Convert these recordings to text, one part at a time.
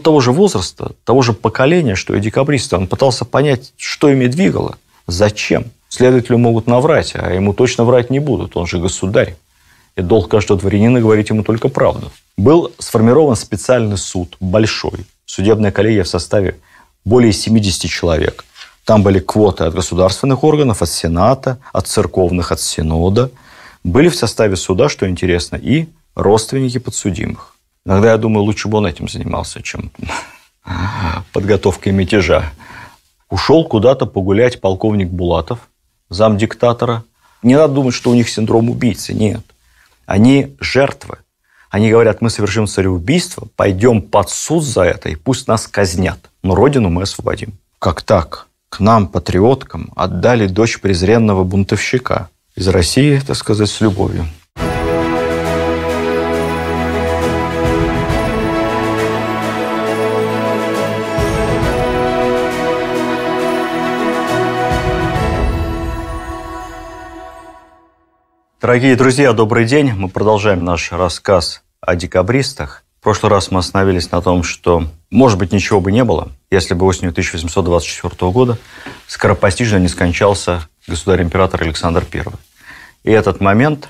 того же возраста, того же поколения, что и декабристы. Он пытался понять, что ими двигало, зачем. Следователю могут наврать, а ему точно врать не будут, он же государь. И долг каждого дворянина говорить ему только правду. Был сформирован специальный суд, большой, судебная коллегия в составе более 70 человек. Там были квоты от государственных органов, от Сената, от церковных, от Синода. Были в составе суда, что интересно, и родственники подсудимых. Иногда я думаю, лучше бы он этим занимался, чем подготовкой мятежа. Ушел куда-то погулять полковник Булатов, зам диктатора. Не надо думать, что у них синдром убийцы. Нет. Они жертвы. Они говорят, мы совершим цареубийство, пойдем под суд за это, и пусть нас казнят. Но родину мы освободим. Как так? К нам, патриоткам, отдали дочь презренного бунтовщика. Из России, так сказать, с любовью. Дорогие друзья, добрый день. Мы продолжаем наш рассказ о декабристах. В прошлый раз мы остановились на том, что, может быть, ничего бы не было, если бы осенью 1824 года скоропостижно не скончался государь-император Александр I. И этот момент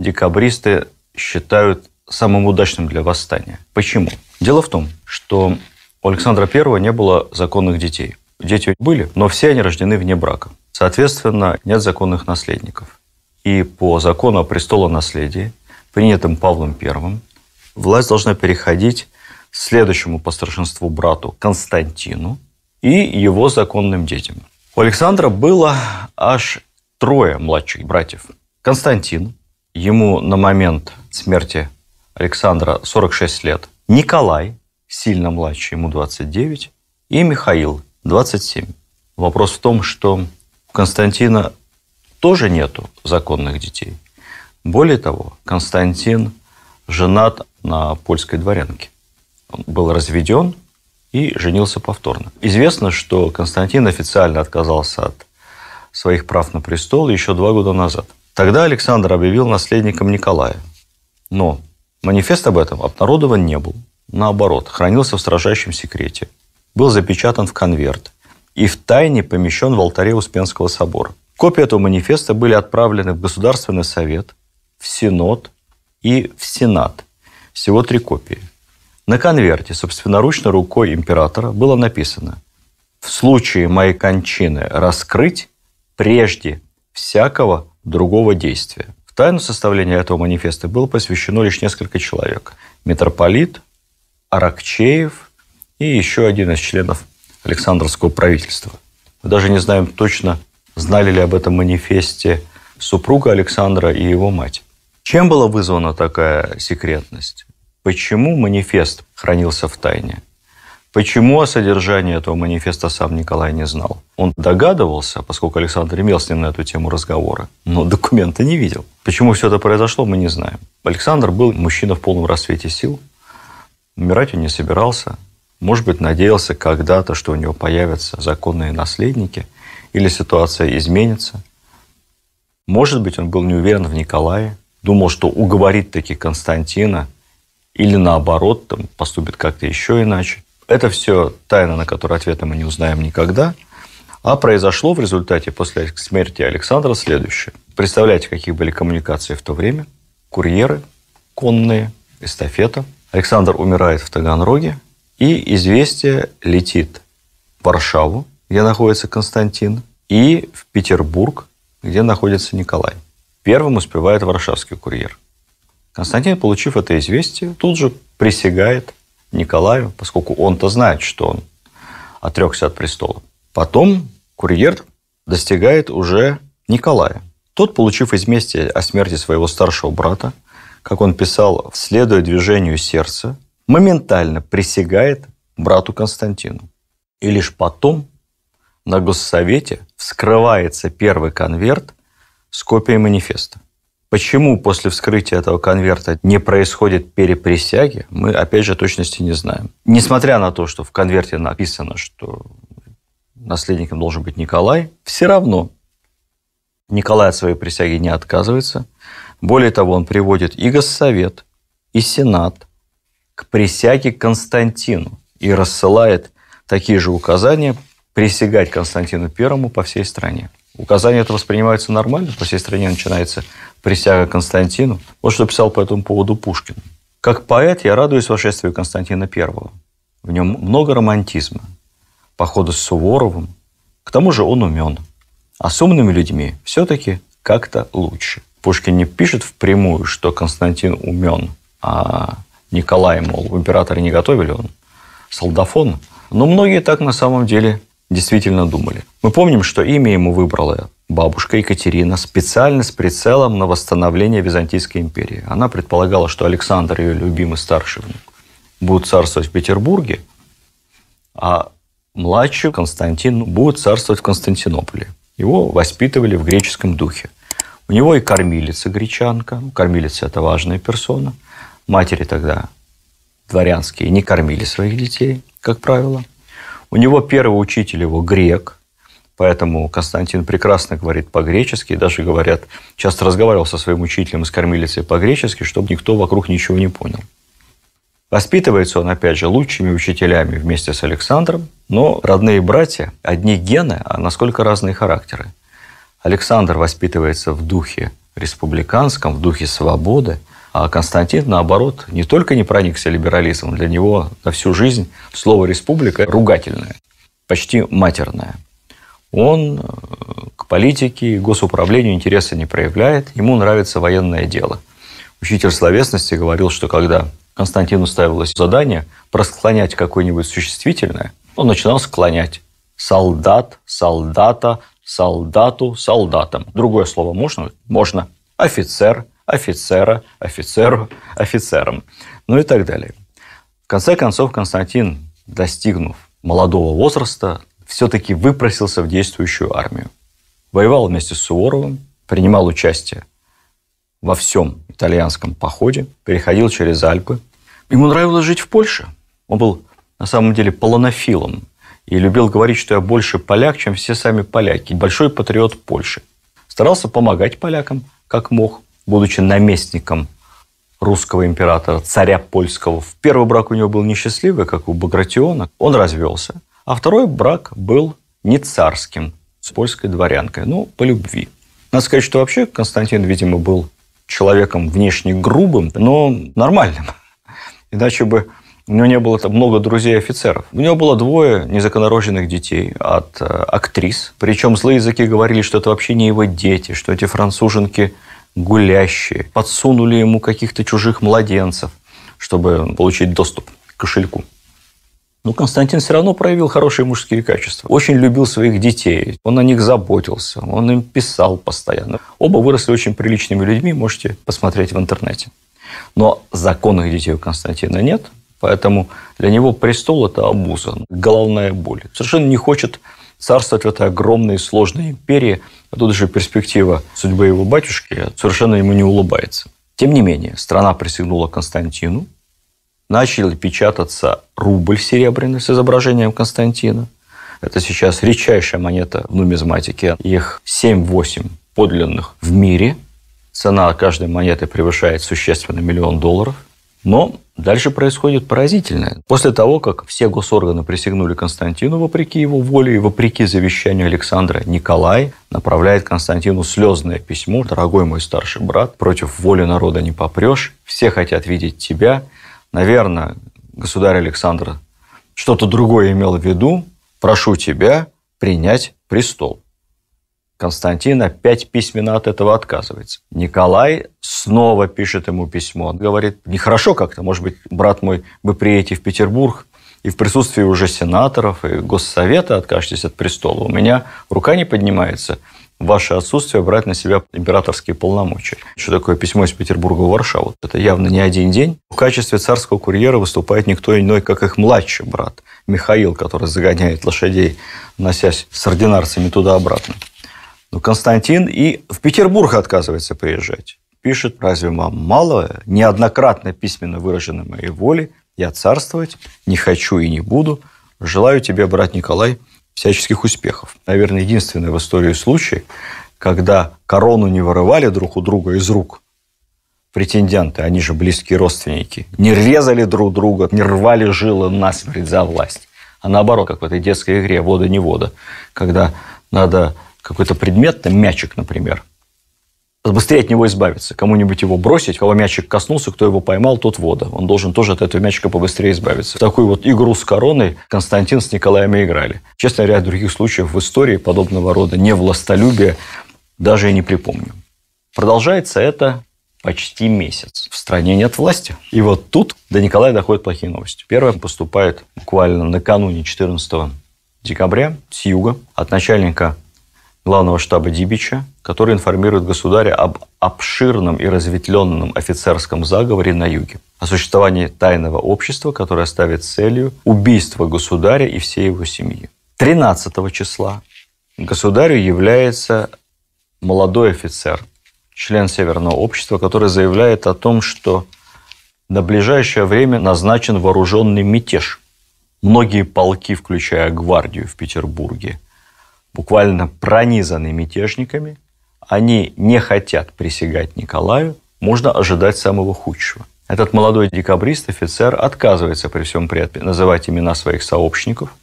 декабристы считают самым удачным для восстания. Почему? Дело в том, что у Александра I не было законных детей. Дети были, но все они рождены вне брака. Соответственно, нет законных наследников. И по закону о престолонаследии, принятым Павлом I, власть должна переходить следующему по старшинству брату Константину и его законным детям. У Александра было аж трое младших братьев. Константин, ему на момент смерти Александра 46 лет, Николай, сильно младше, ему 29, и Михаил, 27. Вопрос в том, что у Константина тоже нету законных детей. Более того, Константин женат на польской дворянке. Он был разведен и женился повторно. Известно, что Константин официально отказался от своих прав на престол еще два года назад. Тогда Александр объявил наследником Николая. Но манифест об этом обнародован не был. Наоборот, хранился в строжайшем секрете. Был запечатан в конверт и в тайне помещен в алтаре Успенского собора. Копии этого манифеста были отправлены в Государственный совет, в Синод и в Сенат. Всего три копии. На конверте собственноручно рукой императора было написано «В случае моей кончины раскрыть прежде всякого другого действия». В тайну составления этого манифеста было посвящено лишь несколько человек. Митрополит, Аракчеев и еще один из членов Александровского правительства. Мы даже не знаем точно, Знали ли об этом манифесте супруга Александра и его мать? Чем была вызвана такая секретность? Почему манифест хранился в тайне? Почему о содержании этого манифеста сам Николай не знал? Он догадывался, поскольку Александр имел с ним на эту тему разговоры, но документы не видел. Почему все это произошло, мы не знаем. Александр был мужчина в полном расцвете сил, умирать он не собирался, может быть, надеялся когда-то, что у него появятся законные наследники – или ситуация изменится. Может быть, он был не уверен в Николае, думал, что уговорит таки Константина, или наоборот, там, поступит как-то еще иначе. Это все тайна, на которую ответа мы не узнаем никогда. А произошло в результате после смерти Александра следующее. Представляете, какие были коммуникации в то время? Курьеры, конные, эстафета. Александр умирает в Таганроге, и известие летит в Варшаву, где находится Константин, и в Петербург, где находится Николай. Первым успевает варшавский курьер. Константин, получив это известие, тут же присягает Николаю, поскольку он-то знает, что он отрекся от престола. Потом курьер достигает уже Николая. Тот, получив известие о смерти своего старшего брата, как он писал, следуя движению сердца, моментально присягает брату Константину. И лишь потом на Госсовете вскрывается первый конверт с копией манифеста. Почему после вскрытия этого конверта не происходит переприсяги, мы, опять же, точности не знаем. Несмотря на то, что в конверте написано, что наследником должен быть Николай, все равно Николай от своей присяги не отказывается. Более того, он приводит и Госсовет, и Сенат к присяге Константину и рассылает такие же указания присягать Константину Первому по всей стране. Указание это воспринимается нормально, по всей стране начинается присяга Константину. Вот что писал по этому поводу Пушкин. «Как поэт я радуюсь вошествию Константина Первого. В нем много романтизма. Походу с Суворовым. К тому же он умен. А с умными людьми все-таки как-то лучше». Пушкин не пишет впрямую, что Константин умен, а Николай, мол, императора не готовили, он солдафон. Но многие так на самом деле действительно думали. Мы помним, что имя ему выбрала бабушка Екатерина специально с прицелом на восстановление Византийской империи. Она предполагала, что Александр, ее любимый старший внук, будет царствовать в Петербурге, а младший Константин ну, будет царствовать в Константинополе. Его воспитывали в греческом духе. У него и кормилица гречанка. Кормилица – это важная персона. Матери тогда дворянские не кормили своих детей, как правило. У него первый учитель его грек, поэтому Константин прекрасно говорит по-гречески, даже говорят, часто разговаривал со своим учителем из с кормилицей по-гречески, чтобы никто вокруг ничего не понял. Воспитывается он, опять же, лучшими учителями вместе с Александром, но родные братья – одни гены, а насколько разные характеры. Александр воспитывается в духе республиканском, в духе свободы – а Константин, наоборот, не только не проникся либерализмом, для него на всю жизнь слово «республика» ругательное, почти матерное. Он э, к политике госуправлению интереса не проявляет, ему нравится военное дело. Учитель словесности говорил, что когда Константину ставилось задание просклонять какое-нибудь существительное, он начинал склонять солдат, солдата, солдату, солдатам. Другое слово можно? Можно. Офицер, офицера, офицеру, офицером, ну и так далее. В конце концов, Константин, достигнув молодого возраста, все-таки выпросился в действующую армию. Воевал вместе с Суворовым, принимал участие во всем итальянском походе, переходил через Альпы. Ему нравилось жить в Польше. Он был на самом деле полонофилом и любил говорить, что я больше поляк, чем все сами поляки. Большой патриот Польши. Старался помогать полякам, как мог будучи наместником русского императора, царя польского. в Первый брак у него был несчастливый, как у Багратиона. Он развелся. А второй брак был не царским, с польской дворянкой, ну по любви. Надо сказать, что вообще Константин, видимо, был человеком внешне грубым, но нормальным. Иначе бы у него не было там много друзей офицеров. У него было двое незаконорожденных детей от э, актрис. Причем злые языки говорили, что это вообще не его дети, что эти француженки гулящие, подсунули ему каких-то чужих младенцев, чтобы получить доступ к кошельку. Но Константин все равно проявил хорошие мужские качества. Очень любил своих детей, он о них заботился, он им писал постоянно. Оба выросли очень приличными людьми, можете посмотреть в интернете. Но законных детей у Константина нет, поэтому для него престол – это обуза, головная боль. Совершенно не хочет царствовать в этой огромной сложной империи. А тут же перспектива судьбы его батюшки совершенно ему не улыбается. Тем не менее, страна присягнула Константину, начали печататься рубль серебряный с изображением Константина. Это сейчас редчайшая монета в нумизматике. Их 7-8 подлинных в мире. Цена каждой монеты превышает существенно миллион долларов – но дальше происходит поразительное. После того, как все госорганы присягнули Константину вопреки его воле и вопреки завещанию Александра, Николай направляет Константину слезное письмо. «Дорогой мой старший брат, против воли народа не попрешь, все хотят видеть тебя. Наверное, государь Александр что-то другое имел в виду. Прошу тебя принять престол». Константин опять письменно от этого отказывается. Николай снова пишет ему письмо. Он говорит, нехорошо как-то, может быть, брат мой, вы приедете в Петербург, и в присутствии уже сенаторов и госсовета откажетесь от престола. У меня рука не поднимается ваше отсутствие брать на себя императорские полномочия. Что такое письмо из Петербурга в Варшаву? Это явно не один день. В качестве царского курьера выступает никто иной, как их младший брат Михаил, который загоняет лошадей, носясь с ординарцами туда-обратно. Но ну, Константин и в Петербург отказывается приезжать. Пишет, разве вам мало? Неоднократно письменно выражена моей воли Я царствовать не хочу и не буду. Желаю тебе, брат Николай, всяческих успехов. Наверное, единственный в истории случай, когда корону не вырывали друг у друга из рук претенденты, они же близкие родственники, не резали друг друга, не рвали жилы насмерть за власть, а наоборот, как в этой детской игре «Вода-не-вода», когда надо какой-то предмет, там мячик, например, быстрее от него избавиться, кому-нибудь его бросить, кого мячик коснулся, кто его поймал, тот вода. Он должен тоже от этого мячика побыстрее избавиться. Такую вот игру с короной Константин с Николаем и играли. Честно, ряд других случаев в истории подобного рода невластолюбия даже и не припомню. Продолжается это почти месяц. В стране нет власти. И вот тут до Николая доходят плохие новости. Первая поступает буквально накануне 14 декабря с юга от начальника главного штаба Дибича, который информирует государя об обширном и разветвленном офицерском заговоре на юге, о существовании тайного общества, которое ставит целью убийство государя и всей его семьи. 13 числа государю является молодой офицер, член Северного общества, который заявляет о том, что на ближайшее время назначен вооруженный мятеж. Многие полки, включая гвардию в Петербурге – буквально пронизаны мятежниками, они не хотят присягать Николаю, можно ожидать самого худшего. Этот молодой декабрист, офицер, отказывается при всем при этом называть имена своих сообщников,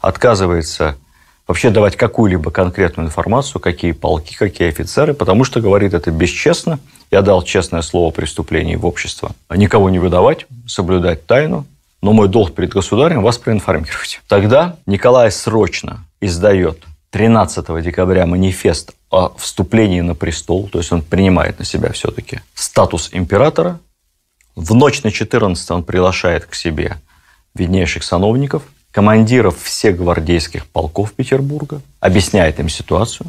отказывается вообще давать какую-либо конкретную информацию, какие полки, какие офицеры, потому что говорит это бесчестно. Я дал честное слово преступлений в общество. Никого не выдавать, соблюдать тайну, но мой долг перед государем вас проинформировать. Тогда Николай срочно издает 13 декабря манифест о вступлении на престол, то есть он принимает на себя все-таки статус императора. В ночь на 14 он приглашает к себе виднейших сановников, командиров всех гвардейских полков Петербурга, объясняет им ситуацию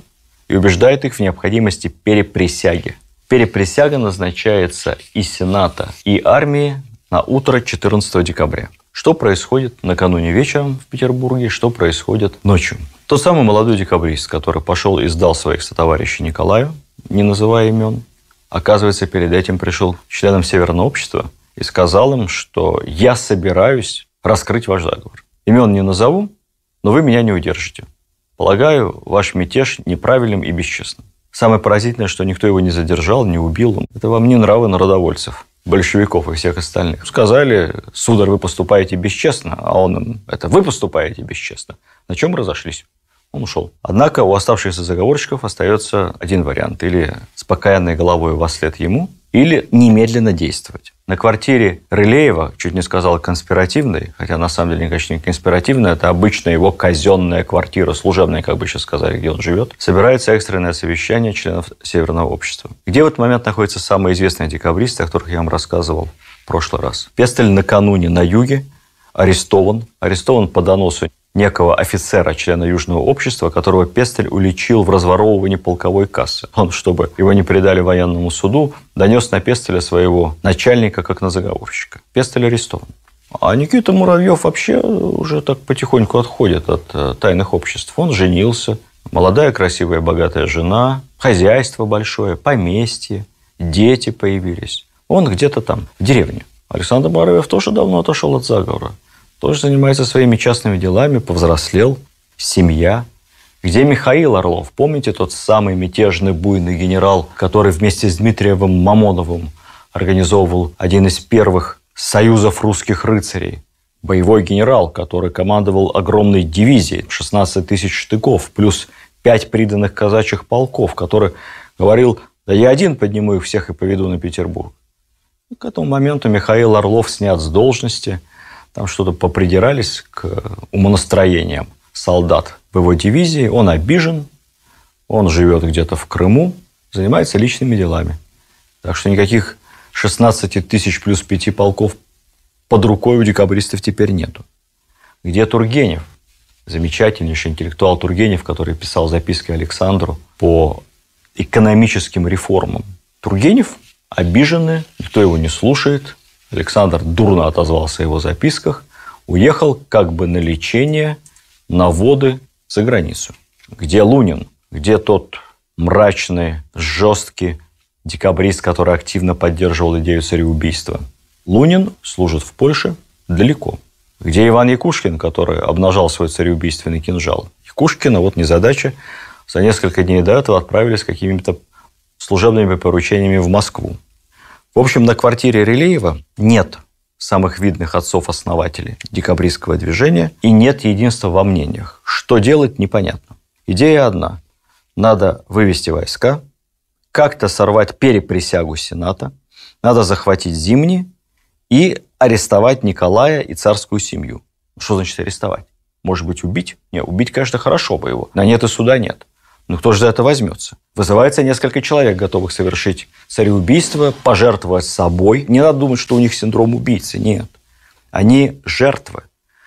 и убеждает их в необходимости переприсяги. Переприсяга назначается и Сената, и армии на утро 14 декабря. Что происходит накануне вечером в Петербурге, что происходит ночью. Тот самый молодой декабрист, который пошел и сдал своих сотоварищей Николаю, не называя имен, оказывается, перед этим пришел к членам Северного общества и сказал им, что я собираюсь раскрыть ваш заговор. Имен не назову, но вы меня не удержите. Полагаю, ваш мятеж неправильным и бесчестным. Самое поразительное, что никто его не задержал, не убил. Это вам не нравы народовольцев, большевиков и всех остальных. Сказали, сударь, вы поступаете бесчестно, а он им, это вы поступаете бесчестно. На чем разошлись? Он ушел. Однако у оставшихся заговорщиков остается один вариант. Или с покаянной головой во след ему, или немедленно действовать. На квартире Рылеева, чуть не сказал конспиративной, хотя на самом деле, конечно, не конспиративная, это обычная его казенная квартира, служебная, как бы сейчас сказали, где он живет, собирается экстренное совещание членов Северного общества, где в этот момент находятся самые известные декабристы, о которых я вам рассказывал в прошлый раз. Пестель накануне на юге арестован. Арестован по доносу некого офицера, члена Южного общества, которого Пестель уличил в разворовывании полковой кассы. Он, чтобы его не передали военному суду, донес на Пестеля своего начальника, как на заговорщика. Пестель арестован. А Никита Муравьев вообще уже так потихоньку отходит от э, тайных обществ. Он женился, молодая, красивая, богатая жена, хозяйство большое, поместье, дети появились. Он где-то там, в деревне. Александр Муравьев тоже давно отошел от заговора. Тоже занимается своими частными делами, повзрослел. Семья. Где Михаил Орлов? Помните тот самый мятежный буйный генерал, который вместе с Дмитриевым Мамоновым организовывал один из первых союзов русских рыцарей? Боевой генерал, который командовал огромной дивизией, 16 тысяч штыков, плюс пять приданных казачьих полков, который говорил, да я один подниму их всех и поведу на Петербург. И ну, к этому моменту Михаил Орлов снят с должности. Там что-то попридирались к э, умонастроениям солдат в его дивизии. Он обижен, он живет где-то в Крыму, занимается личными делами. Так что никаких 16 тысяч плюс 5 полков под рукой у декабристов теперь нету. Где Тургенев? Замечательнейший интеллектуал Тургенев, который писал записки Александру по экономическим реформам. Тургенев обижены, никто его не слушает. Александр дурно отозвался о его записках, уехал как бы на лечение, на воды за границу. Где Лунин? Где тот мрачный, жесткий декабрист, который активно поддерживал идею цареубийства? Лунин служит в Польше далеко. Где Иван Якушкин, который обнажал свой цареубийственный кинжал? Якушкина, вот незадача, за несколько дней до этого отправились какими-то служебными поручениями в Москву. В общем, на квартире Релеева нет самых видных отцов-основателей декабристского движения и нет единства во мнениях. Что делать, непонятно. Идея одна. Надо вывести войска, как-то сорвать переприсягу Сената, надо захватить Зимний и арестовать Николая и царскую семью. Что значит арестовать? Может быть, убить? Не, убить, конечно, хорошо бы его. На нет и суда нет. Но ну, кто же за это возьмется? Вызывается несколько человек, готовых совершить цареубийство, пожертвовать собой. Не надо думать, что у них синдром убийцы. Нет. Они жертвы.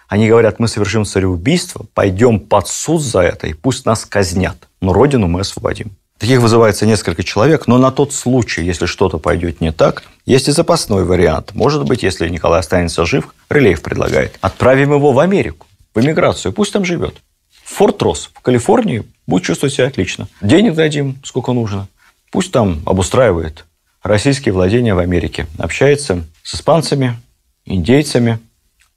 Они говорят, мы совершим цареубийство, пойдем под суд за это, и пусть нас казнят. Но родину мы освободим. Таких вызывается несколько человек, но на тот случай, если что-то пойдет не так, есть и запасной вариант. Может быть, если Николай останется жив, Рылеев предлагает, отправим его в Америку, в эмиграцию, пусть там живет. Форт рос в Калифорнии будет чувствовать себя отлично. Денег дадим, сколько нужно. Пусть там обустраивает российские владения в Америке. Общается с испанцами, индейцами,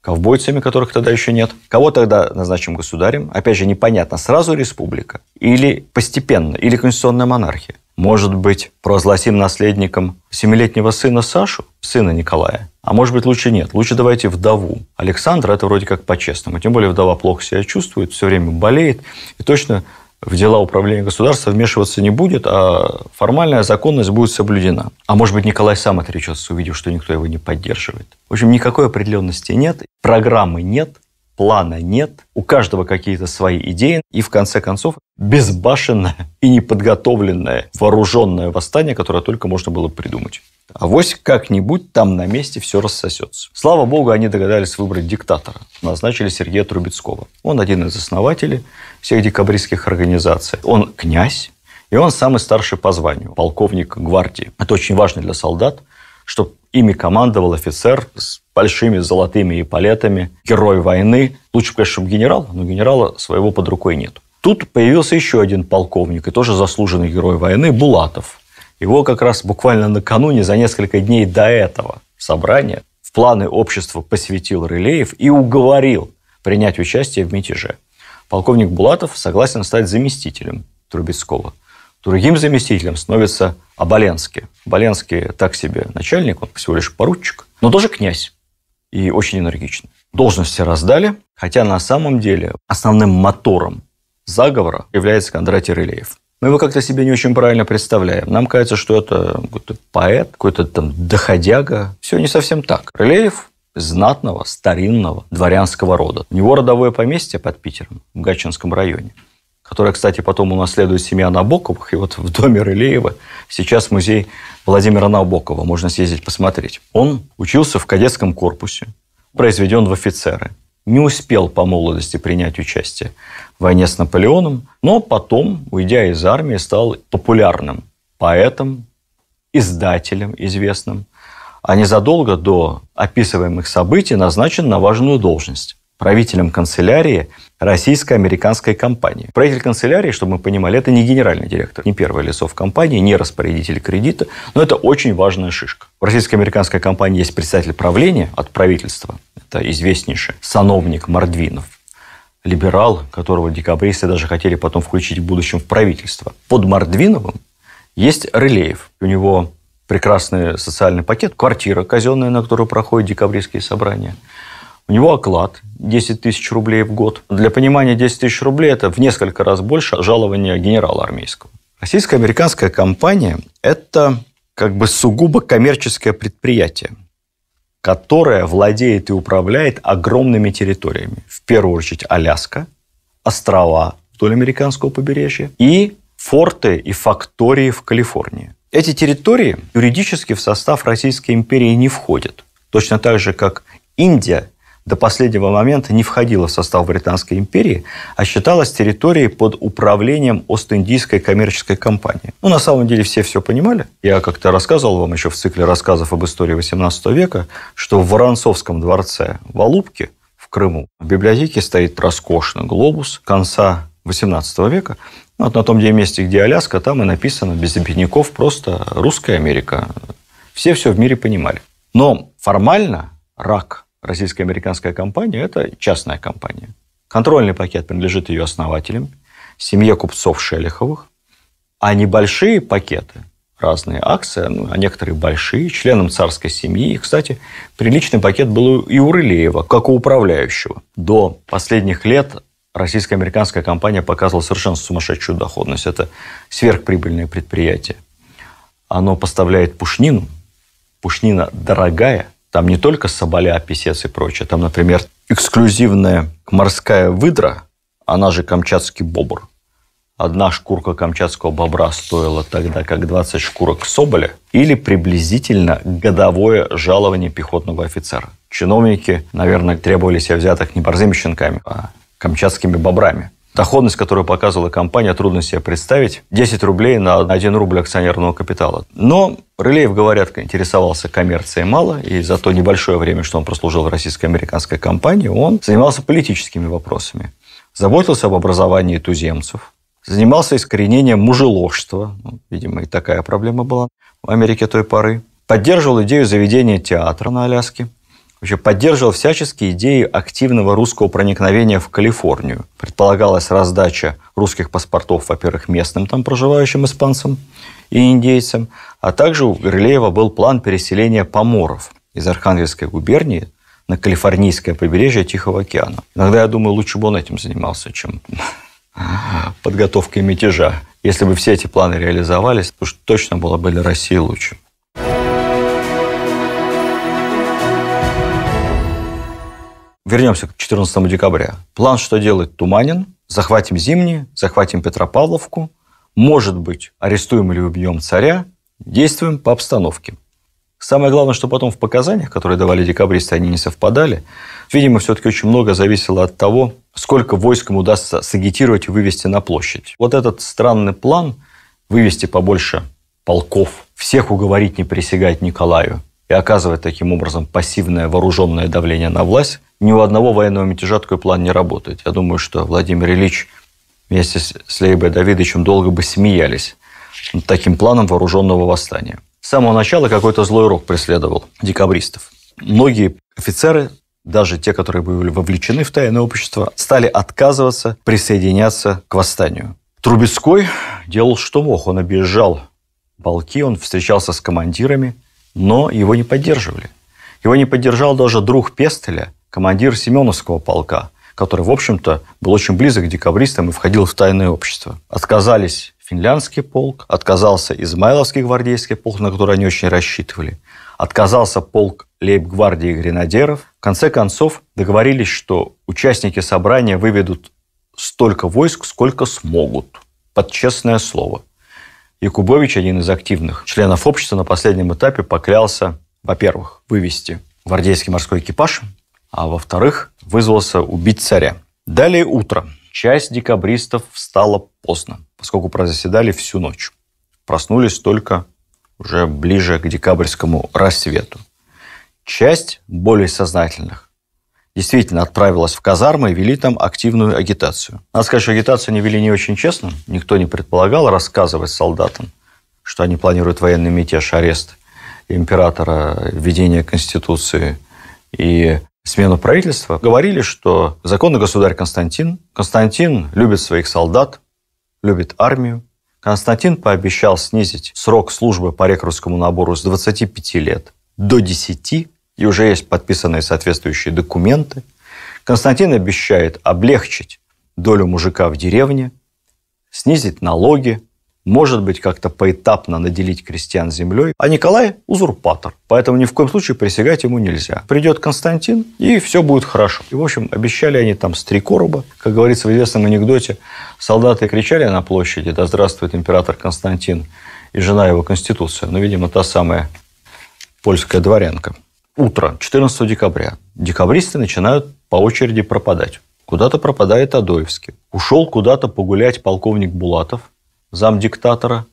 ковбойцами, которых тогда еще нет. Кого тогда назначим государем? Опять же, непонятно, сразу республика или постепенно, или конституционная монархия. Может быть, провозгласим наследником семилетнего сына Сашу, сына Николая? А может быть, лучше нет. Лучше давайте вдову. Александра это вроде как по-честному. Тем более вдова плохо себя чувствует, все время болеет. И точно в дела управления государства вмешиваться не будет, а формальная законность будет соблюдена. А может быть, Николай сам отречется, увидев, что никто его не поддерживает. В общем, никакой определенности нет, программы нет, плана нет, у каждого какие-то свои идеи, и в конце концов безбашенное и неподготовленное вооруженное восстание, которое только можно было придумать. А вось как-нибудь там на месте все рассосется. Слава богу, они догадались выбрать диктатора. Назначили Сергея Трубецкого. Он один из основателей всех декабристских организаций. Он князь, и он самый старший по званию, полковник гвардии. Это очень важно для солдат, что ими командовал офицер с большими золотыми эполетами, герой войны. Лучше, конечно, чтобы генерал, но генерала своего под рукой нет. Тут появился еще один полковник, и тоже заслуженный герой войны, Булатов. Его как раз буквально накануне, за несколько дней до этого собрания, в планы общества посвятил Рылеев и уговорил принять участие в мятеже. Полковник Булатов согласен стать заместителем Трубецкого – Другим заместителем становится Оболенский. Оболенский так себе начальник, он всего лишь поручик, но тоже князь и очень энергичный. Должности раздали, хотя на самом деле основным мотором заговора является Кондратий Рылеев. Мы его как-то себе не очень правильно представляем. Нам кажется, что это какой-то поэт, какой-то там доходяга. Все не совсем так. Рылеев знатного, старинного дворянского рода. У него родовое поместье под Питером, в Гатчинском районе которая, кстати, потом унаследует семья Набоковых. И вот в доме Рылеева сейчас музей Владимира Набокова. Можно съездить посмотреть. Он учился в кадетском корпусе, произведен в офицеры. Не успел по молодости принять участие в войне с Наполеоном, но потом, уйдя из армии, стал популярным поэтом, издателем известным, а незадолго до описываемых событий назначен на важную должность правителем канцелярии – российско-американской компании. Правитель канцелярии, чтобы мы понимали, это не генеральный директор, не первое лицо в компании, не распорядитель кредита, но это очень важная шишка. В российско-американской компании есть представитель правления от правительства, это известнейший сановник Мордвинов, либерал, которого декабристы даже хотели потом включить в будущем в правительство. Под Мордвиновым есть Рылеев. У него прекрасный социальный пакет, квартира казенная, на которую проходят декабристские собрания – у него оклад 10 тысяч рублей в год. Для понимания, 10 тысяч рублей – это в несколько раз больше жалования генерала армейского. Российско-американская компания – это как бы сугубо коммерческое предприятие, которое владеет и управляет огромными территориями. В первую очередь Аляска, острова вдоль американского побережья и форты и фактории в Калифорнии. Эти территории юридически в состав Российской империи не входят. Точно так же, как Индия до последнего момента не входила в состав Британской империи, а считалась территорией под управлением Ост-Индийской коммерческой компании. Ну, на самом деле все все понимали. Я как-то рассказывал вам еще в цикле рассказов об истории 18 века, что в Воронцовском дворце в Алубке в Крыму в библиотеке стоит роскошный глобус конца 18 века, ну, вот на том месте, где Аляска, там и написано без обидников просто «Русская Америка». Все все в мире понимали. Но формально рак российско-американская компания – это частная компания. Контрольный пакет принадлежит ее основателям, семье купцов Шелиховых, а небольшие пакеты, разные акции, ну, а некоторые большие, членам царской семьи. И, кстати, приличный пакет был и у Рылеева, как у управляющего. До последних лет российско-американская компания показывала совершенно сумасшедшую доходность. Это сверхприбыльное предприятие. Оно поставляет пушнину. Пушнина дорогая – там не только соболя, писец и прочее. Там, например, эксклюзивная морская выдра, она же камчатский бобр. Одна шкурка камчатского бобра стоила тогда как 20 шкурок соболя или приблизительно годовое жалование пехотного офицера. Чиновники, наверное, требовали себя взятых не борзыми щенками, а камчатскими бобрами. Доходность, которую показывала компания, трудно себе представить. 10 рублей на 1 рубль акционерного капитала. Но Рылеев, говорят, интересовался коммерцией мало, и за то небольшое время, что он прослужил в российско-американской компании, он занимался политическими вопросами. Заботился об образовании туземцев, занимался искоренением мужеложства, ну, видимо, и такая проблема была в Америке той поры, поддерживал идею заведения театра на Аляске, вообще поддерживал всяческие идеи активного русского проникновения в Калифорнию. Предполагалась раздача русских паспортов, во-первых, местным там проживающим испанцам и индейцам, а также у Грилеева был план переселения поморов из Архангельской губернии на калифорнийское побережье Тихого океана. Иногда я думаю, лучше бы он этим занимался, чем подготовкой мятежа. Если бы все эти планы реализовались, то уж точно было бы для России лучше. вернемся к 14 декабря. План, что делать, туманен. Захватим Зимний, захватим Петропавловку. Может быть, арестуем или убьем царя. Действуем по обстановке. Самое главное, что потом в показаниях, которые давали декабристы, они не совпадали. Видимо, все-таки очень много зависело от того, сколько войск им удастся сагитировать и вывести на площадь. Вот этот странный план вывести побольше полков, всех уговорить не присягать Николаю, и оказывать таким образом пассивное вооруженное давление на власть, ни у одного военного мятежа такой план не работает. Я думаю, что Владимир Ильич вместе с Лейбой Давидовичем долго бы смеялись над таким планом вооруженного восстания. С самого начала какой-то злой рок преследовал декабристов. Многие офицеры, даже те, которые были вовлечены в тайное общество, стали отказываться присоединяться к восстанию. Трубецкой делал что мог. Он объезжал полки, он встречался с командирами – но его не поддерживали. Его не поддержал даже друг Пестеля, командир Семеновского полка, который, в общем-то, был очень близок к декабристам и входил в тайное общество. Отказались финляндский полк, отказался Измайловский гвардейский полк, на который они очень рассчитывали, отказался полк лейб-гвардии гренадеров. В конце концов договорились, что участники собрания выведут столько войск, сколько смогут. Под честное слово. Якубович, один из активных членов общества, на последнем этапе поклялся, во-первых, вывести гвардейский морской экипаж, а во-вторых, вызвался убить царя. Далее утро. Часть декабристов встала поздно, поскольку прозаседали всю ночь. Проснулись только уже ближе к декабрьскому рассвету. Часть более сознательных действительно отправилась в казармы и вели там активную агитацию. Надо сказать, что агитацию они вели не очень честно. Никто не предполагал рассказывать солдатам, что они планируют военный мятеж, арест императора, введение Конституции и смену правительства. Говорили, что законный государь Константин, Константин любит своих солдат, любит армию. Константин пообещал снизить срок службы по рекрутскому набору с 25 лет до 10 и уже есть подписанные соответствующие документы. Константин обещает облегчить долю мужика в деревне, снизить налоги, может быть, как-то поэтапно наделить крестьян землей. А Николай – узурпатор, поэтому ни в коем случае присягать ему нельзя. Придет Константин, и все будет хорошо. И, в общем, обещали они там с три короба. Как говорится в известном анекдоте, солдаты кричали на площади «Да здравствует император Константин!» и жена его Конституция. Ну, видимо, та самая польская дворянка – утро 14 декабря. Декабристы начинают по очереди пропадать. Куда-то пропадает Адоевский. Ушел куда-то погулять полковник Булатов, зам диктатора,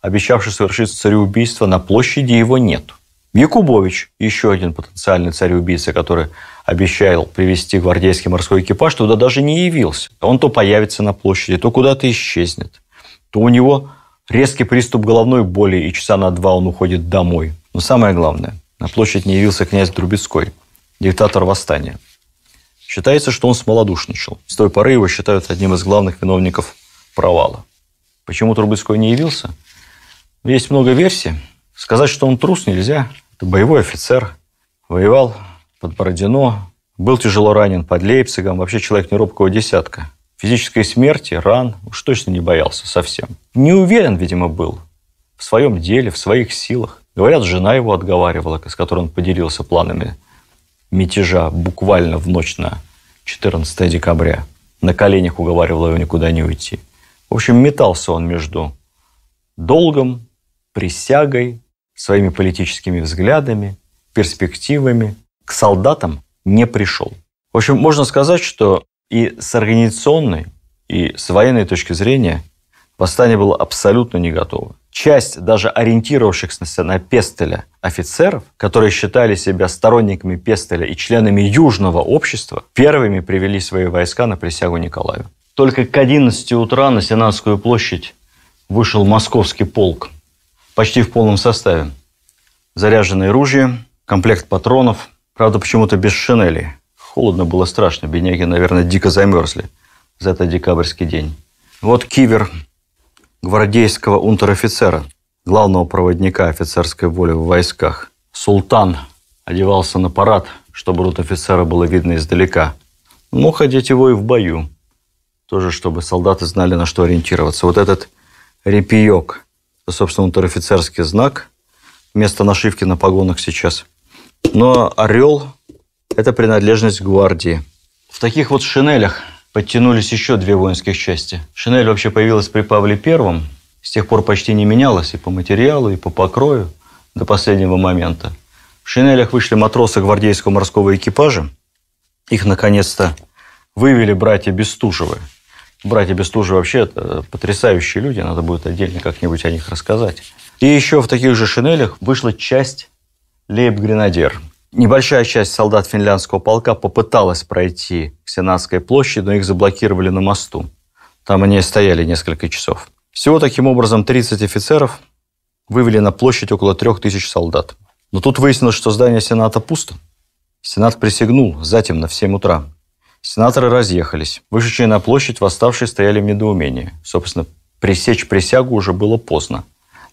обещавший совершить цареубийство, на площади его нет. Якубович, еще один потенциальный цареубийца, который обещал привести гвардейский морской экипаж, туда даже не явился. Он то появится на площади, то куда-то исчезнет, то у него резкий приступ головной боли, и часа на два он уходит домой. Но самое главное, на площадь не явился князь Трубецкой, диктатор восстания. Считается, что он смолодушничал. С той поры его считают одним из главных виновников провала. Почему Трубецкой не явился? Есть много версий. Сказать, что он трус, нельзя. Это боевой офицер. Воевал под Бородино. Был тяжело ранен под Лейпцигом. Вообще человек неробкого десятка. Физической смерти, ран уж точно не боялся совсем. Не уверен, видимо, был в своем деле, в своих силах. Говорят, жена его отговаривала, с которой он поделился планами мятежа буквально в ночь на 14 декабря. На коленях уговаривала его никуда не уйти. В общем, метался он между долгом, присягой, своими политическими взглядами, перспективами. К солдатам не пришел. В общем, можно сказать, что и с организационной, и с военной точки зрения – Восстание было абсолютно не готово. Часть даже ориентировавшихся на Пестеля офицеров, которые считали себя сторонниками Пестеля и членами Южного общества, первыми привели свои войска на присягу Николаю. Только к 11 утра на Сенатскую площадь вышел московский полк почти в полном составе. заряженное ружья, комплект патронов, правда, почему-то без шинели. Холодно было страшно, бедняги, наверное, дико замерзли за этот декабрьский день. Вот кивер гвардейского унтер-офицера, главного проводника офицерской воли в войсках. Султан одевался на парад, чтобы рот офицера было видно издалека. Мог одеть его и в бою. Тоже, чтобы солдаты знали, на что ориентироваться. Вот этот репиек, собственно, унтер-офицерский знак, вместо нашивки на погонах сейчас. Но орел – это принадлежность гвардии. В таких вот шинелях – подтянулись еще две воинских части. Шинель вообще появилась при Павле Первом, с тех пор почти не менялась и по материалу, и по покрою до последнего момента. В шинелях вышли матросы гвардейского морского экипажа. Их, наконец-то, вывели братья Бестужевы. Братья Бестужевы вообще это потрясающие люди, надо будет отдельно как-нибудь о них рассказать. И еще в таких же шинелях вышла часть лейб-гренадер – Небольшая часть солдат финляндского полка попыталась пройти к Сенатской площади, но их заблокировали на мосту. Там они стояли несколько часов. Всего таким образом 30 офицеров вывели на площадь около 3000 солдат. Но тут выяснилось, что здание Сената пусто. Сенат присягнул затемно в 7 утра. Сенаторы разъехались. Вышедшие на площадь восставшие стояли в недоумении. Собственно, пресечь присягу уже было поздно.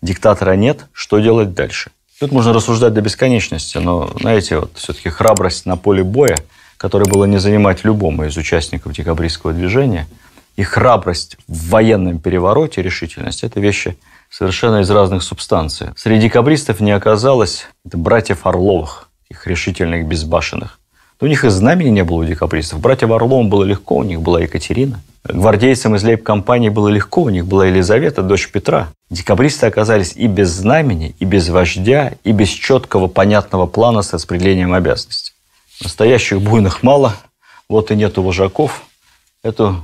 Диктатора нет, что делать дальше – Тут можно рассуждать до бесконечности, но, знаете, вот все-таки храбрость на поле боя, которой было не занимать любому из участников декабристского движения, и храбрость в военном перевороте, решительность – это вещи совершенно из разных субстанций. Среди декабристов не оказалось братьев Орловых, их решительных безбашенных. У них и знамени не было у декабристов. Братьям Орловым было легко, у них была Екатерина. Гвардейцам из лейб-компании было легко, у них была Елизавета, дочь Петра. Декабристы оказались и без знамени, и без вождя, и без четкого понятного плана с распределением обязанностей. Настоящих буйных мало, вот и нету вожаков. Эту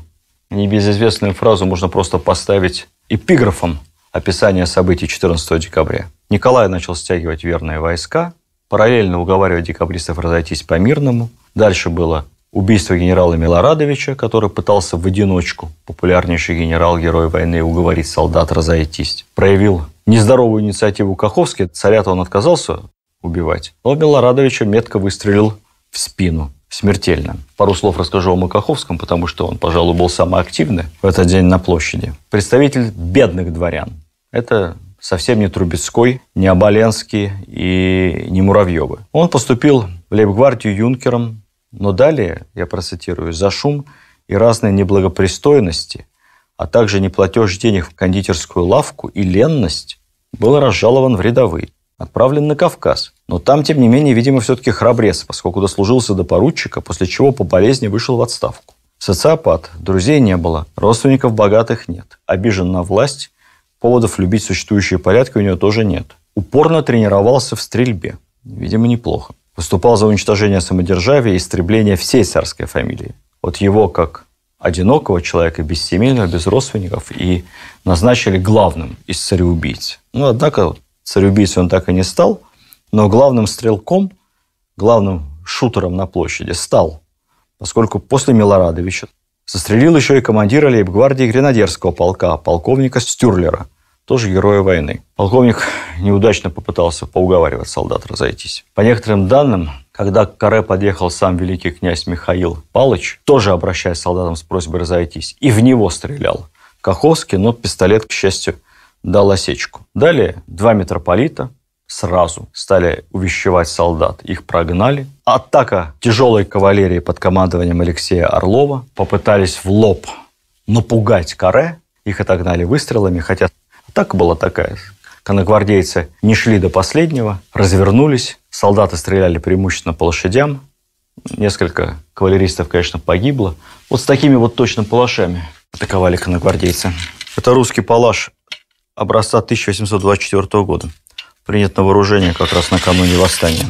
небезызвестную фразу можно просто поставить эпиграфом описания событий 14 декабря. Николай начал стягивать верные войска, параллельно уговаривать декабристов разойтись по-мирному. Дальше было убийство генерала Милорадовича, который пытался в одиночку, популярнейший генерал, герой войны, уговорить солдат разойтись. Проявил нездоровую инициативу Каховский, царя он отказался убивать, но Милорадовича метко выстрелил в спину смертельно. Пару слов расскажу о Макаховском, потому что он, пожалуй, был самый активный в этот день на площади. Представитель бедных дворян. Это совсем не Трубецкой, не Оболенский и не Муравьевы. Он поступил в Лейбгвардию юнкером, но далее, я процитирую, за шум и разные неблагопристойности, а также неплатеж денег в кондитерскую лавку и ленность, был разжалован в рядовые, отправлен на Кавказ. Но там, тем не менее, видимо, все-таки храбрец, поскольку дослужился до поручика, после чего по болезни вышел в отставку. Социопат, друзей не было, родственников богатых нет, обижен на власть, поводов любить существующие порядки у него тоже нет. Упорно тренировался в стрельбе. Видимо, неплохо. Выступал за уничтожение самодержавия и истребление всей царской фамилии. Вот его, как одинокого человека, бессемейного, без родственников, и назначили главным из цареубийц. Ну, однако цареубийцей он так и не стал, но главным стрелком, главным шутером на площади стал, поскольку после Милорадовича Застрелил еще и командира лейб-гвардии гренадерского полка, полковника Стюрлера, тоже героя войны. Полковник неудачно попытался поуговаривать солдат разойтись. По некоторым данным, когда к Каре подъехал сам великий князь Михаил Палыч, тоже обращаясь к солдатам с просьбой разойтись, и в него стрелял. Каховский, но пистолет, к счастью, дал осечку. Далее два митрополита сразу стали увещевать солдат. Их прогнали, атака тяжелой кавалерии под командованием Алексея Орлова. Попытались в лоб напугать каре. Их отогнали выстрелами, хотя атака была такая. Коногвардейцы не шли до последнего, развернулись. Солдаты стреляли преимущественно по лошадям. Несколько кавалеристов, конечно, погибло. Вот с такими вот точно палашами атаковали коногвардейцы. Это русский палаш образца 1824 года. Принят на вооружение как раз накануне восстания.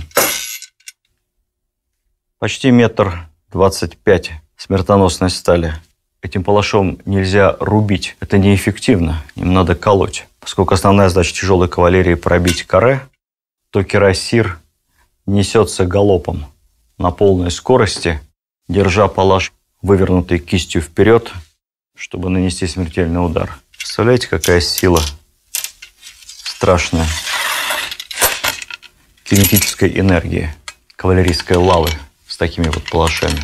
Почти метр двадцать пять смертоносной стали. Этим палашом нельзя рубить, это неэффективно, им надо колоть. Поскольку основная задача тяжелой кавалерии пробить каре, то керосир несется галопом на полной скорости, держа палаш вывернутой кистью вперед, чтобы нанести смертельный удар. Представляете, какая сила страшная кинетической энергии кавалерийской лавы – такими вот палашами.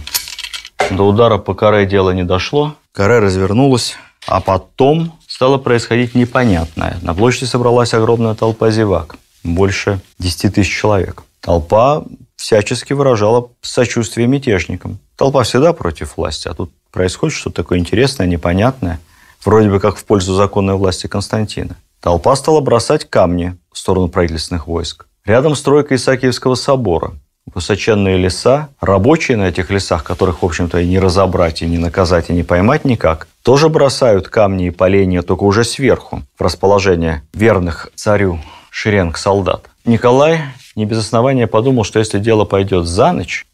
До удара по каре дело не дошло. Каре развернулась, а потом стало происходить непонятное. На площади собралась огромная толпа зевак. Больше 10 тысяч человек. Толпа всячески выражала сочувствие мятежникам. Толпа всегда против власти, а тут происходит что-то такое интересное, непонятное, вроде бы как в пользу законной власти Константина. Толпа стала бросать камни в сторону правительственных войск. Рядом стройка Исаакиевского собора высоченные леса, рабочие на этих лесах, которых, в общем-то, и не разобрать, и не наказать, и не поймать никак, тоже бросают камни и поленья, только уже сверху, в расположение верных царю шеренг солдат. Николай не без основания подумал, что если дело пойдет за ночь,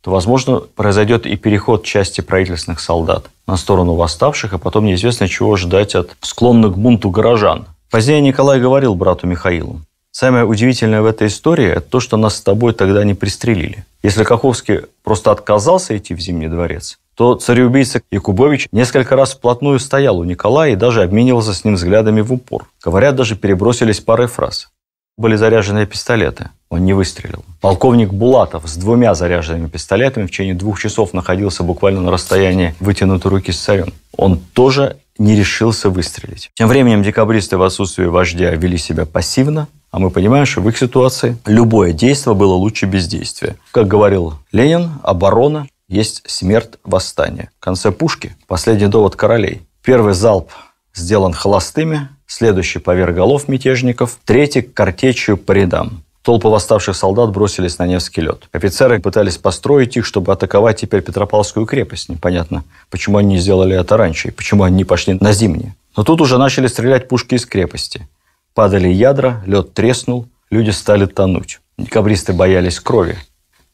то, возможно, произойдет и переход части правительственных солдат на сторону восставших, а потом неизвестно чего ждать от склонных к бунту горожан. Позднее Николай говорил брату Михаилу, Самое удивительное в этой истории – это то, что нас с тобой тогда не пристрелили. Если Каховский просто отказался идти в Зимний дворец, то цареубийца Якубович несколько раз вплотную стоял у Николая и даже обменивался с ним взглядами в упор. Говорят, даже перебросились парой фраз. Были заряженные пистолеты. Он не выстрелил. Полковник Булатов с двумя заряженными пистолетами в течение двух часов находился буквально на расстоянии вытянутой руки с царем. Он тоже не решился выстрелить. Тем временем декабристы в отсутствии вождя вели себя пассивно, а мы понимаем, что в их ситуации любое действие было лучше бездействия. Как говорил Ленин, оборона есть смерть восстания. В конце пушки – последний довод королей. Первый залп сделан холостыми, следующий – поверх голов мятежников, третий – картечью по рядам. Толпы восставших солдат бросились на Невский лед. Офицеры пытались построить их, чтобы атаковать теперь Петропавловскую крепость. Непонятно, почему они не сделали это раньше и почему они не пошли на зимние. Но тут уже начали стрелять пушки из крепости – Падали ядра, лед треснул, люди стали тонуть. Декабристы боялись крови.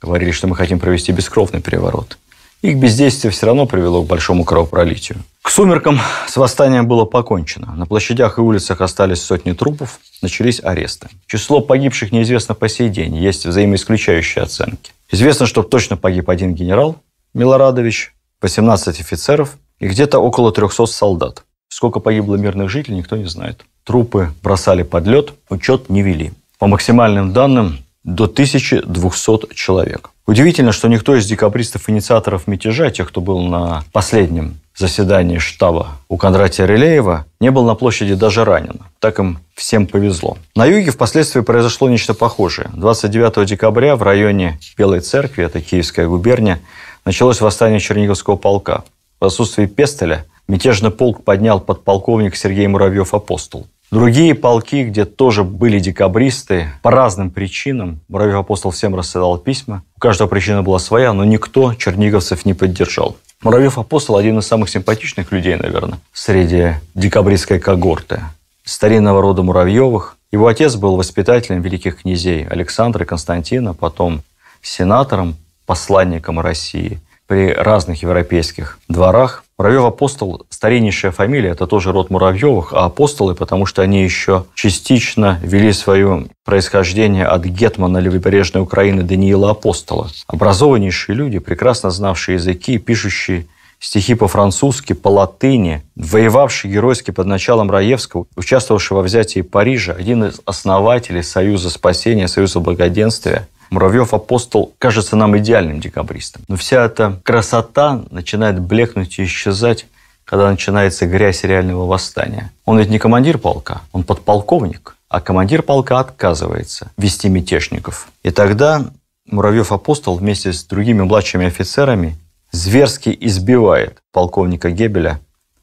Говорили, что мы хотим провести бескровный переворот. Их бездействие все равно привело к большому кровопролитию. К сумеркам с восстанием было покончено. На площадях и улицах остались сотни трупов, начались аресты. Число погибших неизвестно по сей день, есть взаимоисключающие оценки. Известно, что точно погиб один генерал Милорадович, 18 офицеров и где-то около 300 солдат. Сколько погибло мирных жителей, никто не знает. Трупы бросали под лед, учет не вели. По максимальным данным, до 1200 человек. Удивительно, что никто из декабристов, инициаторов мятежа, тех, кто был на последнем заседании штаба у Кондратия Релеева, не был на площади даже ранен. Так им всем повезло. На юге впоследствии произошло нечто похожее. 29 декабря в районе Белой Церкви, это Киевская губерния, началось восстание Черниговского полка. В отсутствии Пестеля – Мятежный полк поднял подполковник Сергей Муравьев-Апостол. Другие полки, где тоже были декабристы, по разным причинам, Муравьев-Апостол всем рассылал письма, у каждого причина была своя, но никто черниговцев не поддержал. Муравьев-Апостол – один из самых симпатичных людей, наверное, среди декабристской когорты. Старинного рода Муравьевых. Его отец был воспитателем великих князей Александра и Константина, потом сенатором, посланником России при разных европейских дворах. Муравьев апостол – старейшая фамилия, это тоже род Муравьевых, а апостолы, потому что они еще частично вели свое происхождение от гетмана левобережной Украины Даниила Апостола. Образованнейшие люди, прекрасно знавшие языки, пишущие стихи по-французски, по-латыни, воевавший геройски под началом Раевского, участвовавший во взятии Парижа, один из основателей Союза спасения, Союза благоденствия, Муравьев апостол кажется нам идеальным декабристом. Но вся эта красота начинает блекнуть и исчезать, когда начинается грязь реального восстания. Он ведь не командир полка, он подполковник, а командир полка отказывается вести мятежников. И тогда Муравьев-апостол вместе с другими младшими офицерами зверски избивает полковника Гебеля,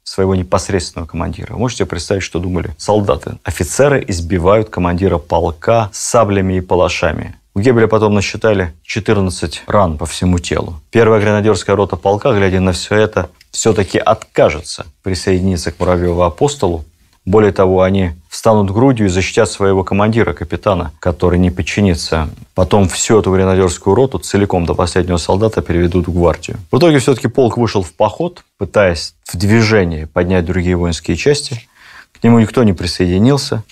своего непосредственного командира. Вы можете представить, что думали солдаты. Офицеры избивают командира полка саблями и палашами. У Геббеля потом насчитали 14 ран по всему телу. Первая гренадерская рота полка, глядя на все это, все-таки откажется присоединиться к Муравьеву апостолу. Более того, они встанут грудью и защитят своего командира, капитана, который не подчинится. Потом всю эту гренадерскую роту целиком до последнего солдата переведут в гвардию. В итоге все-таки полк вышел в поход, пытаясь в движении поднять другие воинские части. К нему никто не присоединился.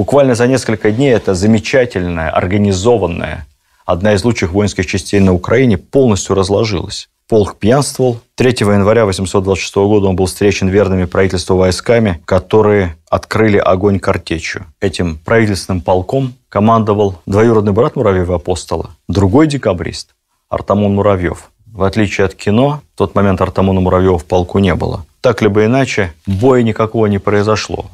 Буквально за несколько дней эта замечательная, организованная, одна из лучших воинских частей на Украине полностью разложилась. Полк пьянствовал. 3 января 826 года он был встречен верными правительству войсками, которые открыли огонь картечью. Этим правительственным полком командовал двоюродный брат Муравьева апостола, другой декабрист Артамон Муравьев. В отличие от кино, в тот момент Артамона Муравьева в полку не было. Так либо иначе, боя никакого не произошло.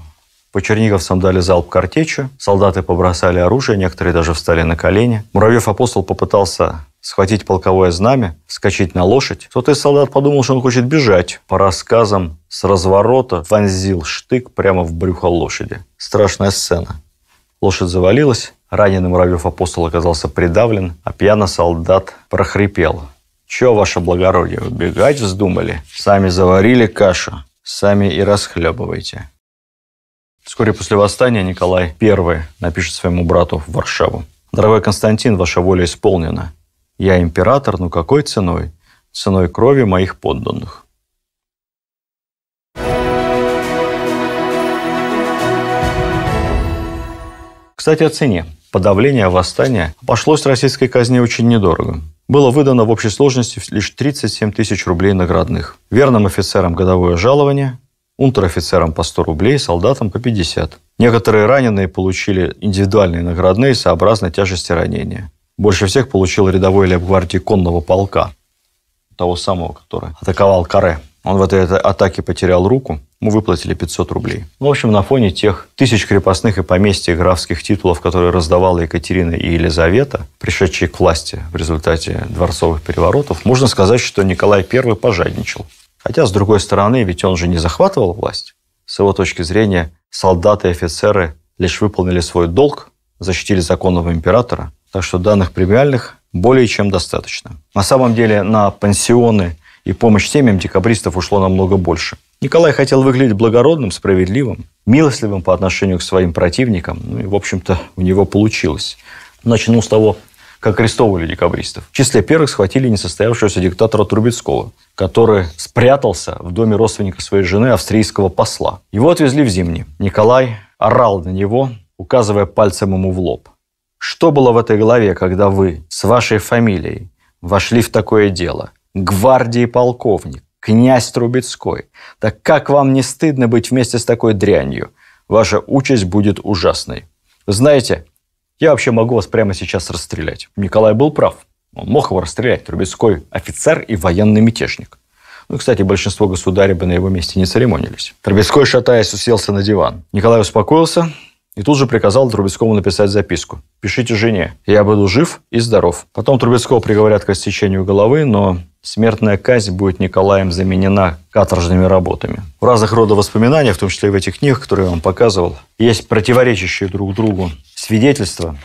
По черниговцам дали залп картечи, солдаты побросали оружие, некоторые даже встали на колени. Муравьев-апостол попытался схватить полковое знамя, вскочить на лошадь. Кто-то из солдат подумал, что он хочет бежать. По рассказам, с разворота вонзил штык прямо в брюхо лошади. Страшная сцена. Лошадь завалилась, раненый Муравьев-апостол оказался придавлен, а пьяный солдат прохрипел. «Че, ваше благородие, убегать вздумали? Сами заварили кашу, сами и расхлебывайте». Вскоре после восстания Николай I напишет своему брату в Варшаву. «Дорогой Константин, ваша воля исполнена. Я император, но ну какой ценой? Ценой крови моих подданных». Кстати, о цене. Подавление восстания пошлось российской казне очень недорого. Было выдано в общей сложности лишь 37 тысяч рублей наградных. Верным офицерам годовое жалование, унтер-офицерам по 100 рублей, солдатам по 50. Некоторые раненые получили индивидуальные наградные сообразно тяжести ранения. Больше всех получил рядовой лейб-гвардии конного полка, того самого, который атаковал Каре. Он в этой атаке потерял руку, Мы выплатили 500 рублей. в общем, на фоне тех тысяч крепостных и поместья графских титулов, которые раздавала Екатерина и Елизавета, пришедшие к власти в результате дворцовых переворотов, можно сказать, что Николай I пожадничал. Хотя, с другой стороны, ведь он же не захватывал власть. С его точки зрения, солдаты и офицеры лишь выполнили свой долг, защитили законного императора. Так что данных премиальных более чем достаточно. На самом деле на пансионы и помощь семьям декабристов ушло намного больше. Николай хотел выглядеть благородным, справедливым, милостливым по отношению к своим противникам. Ну и, в общем-то, у него получилось. Начну с того, как арестовывали декабристов. В числе первых схватили несостоявшегося диктатора Трубецкого, который спрятался в доме родственника своей жены, австрийского посла. Его отвезли в Зимний. Николай орал на него, указывая пальцем ему в лоб. Что было в этой голове, когда вы с вашей фамилией вошли в такое дело? Гвардии полковник, князь Трубецкой. Так как вам не стыдно быть вместе с такой дрянью? Ваша участь будет ужасной. Знаете, я вообще могу вас прямо сейчас расстрелять. Николай был прав. Он мог его расстрелять. Трубецкой офицер и военный мятежник. Ну, кстати, большинство государей бы на его месте не церемонились. Трубецкой, шатаясь, уселся на диван. Николай успокоился и тут же приказал Трубецкому написать записку. «Пишите жене, я буду жив и здоров». Потом Трубецкого приговорят к рассечению головы, но смертная казнь будет Николаем заменена каторжными работами. В разных родах воспоминаний, в том числе и в этих книгах, которые я вам показывал, есть противоречащие друг другу свидетельства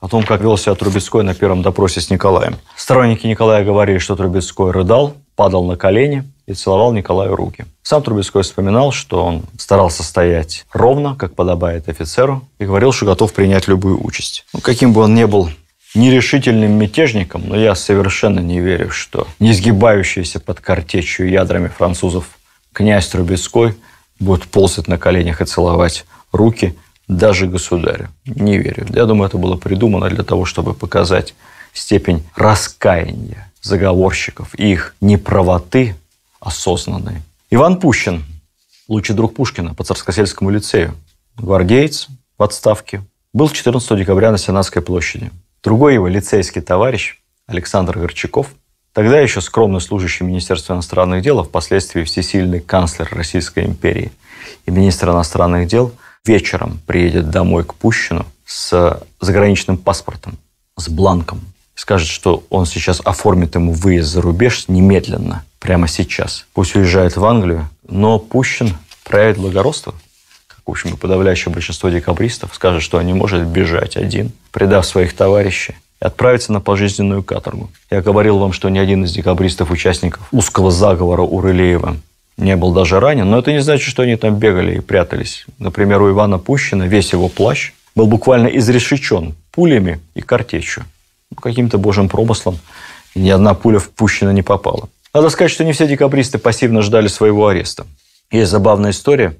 о том, как вел себя Трубецкой на первом допросе с Николаем. Сторонники Николая говорили, что Трубецкой рыдал, падал на колени и целовал Николаю руки. Сам Трубецкой вспоминал, что он старался стоять ровно, как подобает офицеру, и говорил, что готов принять любую участь. Ну, каким бы он ни был нерешительным мятежником, но я совершенно не верю, что не сгибающийся под картечью ядрами французов князь Трубецкой будет ползать на коленях и целовать руки даже государя. Не верю. Я думаю, это было придумано для того, чтобы показать степень раскаяния заговорщиков и их неправоты осознанные. Иван Пущин, лучший друг Пушкина по Царскосельскому лицею, гвардеец в отставке, был 14 декабря на Сенатской площади. Другой его лицейский товарищ, Александр Горчаков, тогда еще скромный служащий Министерства иностранных дел, а впоследствии всесильный канцлер Российской империи и министр иностранных дел, вечером приедет домой к Пущину с заграничным паспортом, с бланком. Скажет, что он сейчас оформит ему выезд за рубеж немедленно, прямо сейчас. Пусть уезжает в Англию, но Пущин проявит благородство – в общем-то, подавляющее большинство декабристов скажет, что он не может бежать один, предав своих товарищей, и отправиться на пожизненную каторгу. Я говорил вам, что ни один из декабристов, участников узкого заговора Урылеева, не был даже ранен, но это не значит, что они там бегали и прятались. Например, у Ивана Пущина весь его плащ был буквально изрешечен пулями и картечью. Ну, каким-то божьим промыслом ни одна пуля в Пущина не попала. Надо сказать, что не все декабристы пассивно ждали своего ареста. Есть забавная история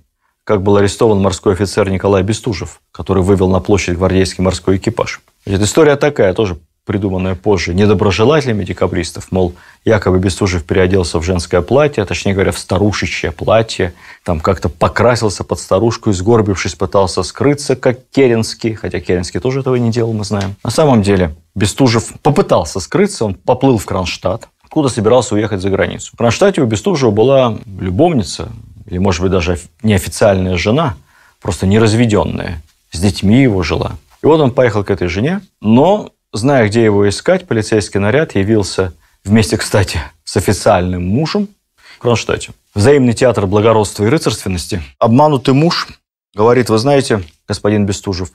как был арестован морской офицер Николай Бестужев, который вывел на площадь гвардейский морской экипаж. Значит, история такая, тоже придуманная позже недоброжелателями декабристов, мол, якобы Бестужев переоделся в женское платье, а точнее говоря, в старушечье платье, там как-то покрасился под старушку и, сгорбившись, пытался скрыться, как Керенский, хотя Керенский тоже этого не делал, мы знаем. На самом деле, Бестужев попытался скрыться, он поплыл в Кронштадт, откуда собирался уехать за границу. В Кронштадте у Бестужева была любовница, или, может быть, даже неофициальная жена, просто неразведенная, с детьми его жила. И вот он поехал к этой жене, но, зная, где его искать, полицейский наряд явился вместе, кстати, с официальным мужем в Кронштадте. Взаимный театр благородства и рыцарственности. Обманутый муж говорит, вы знаете, господин Бестужев,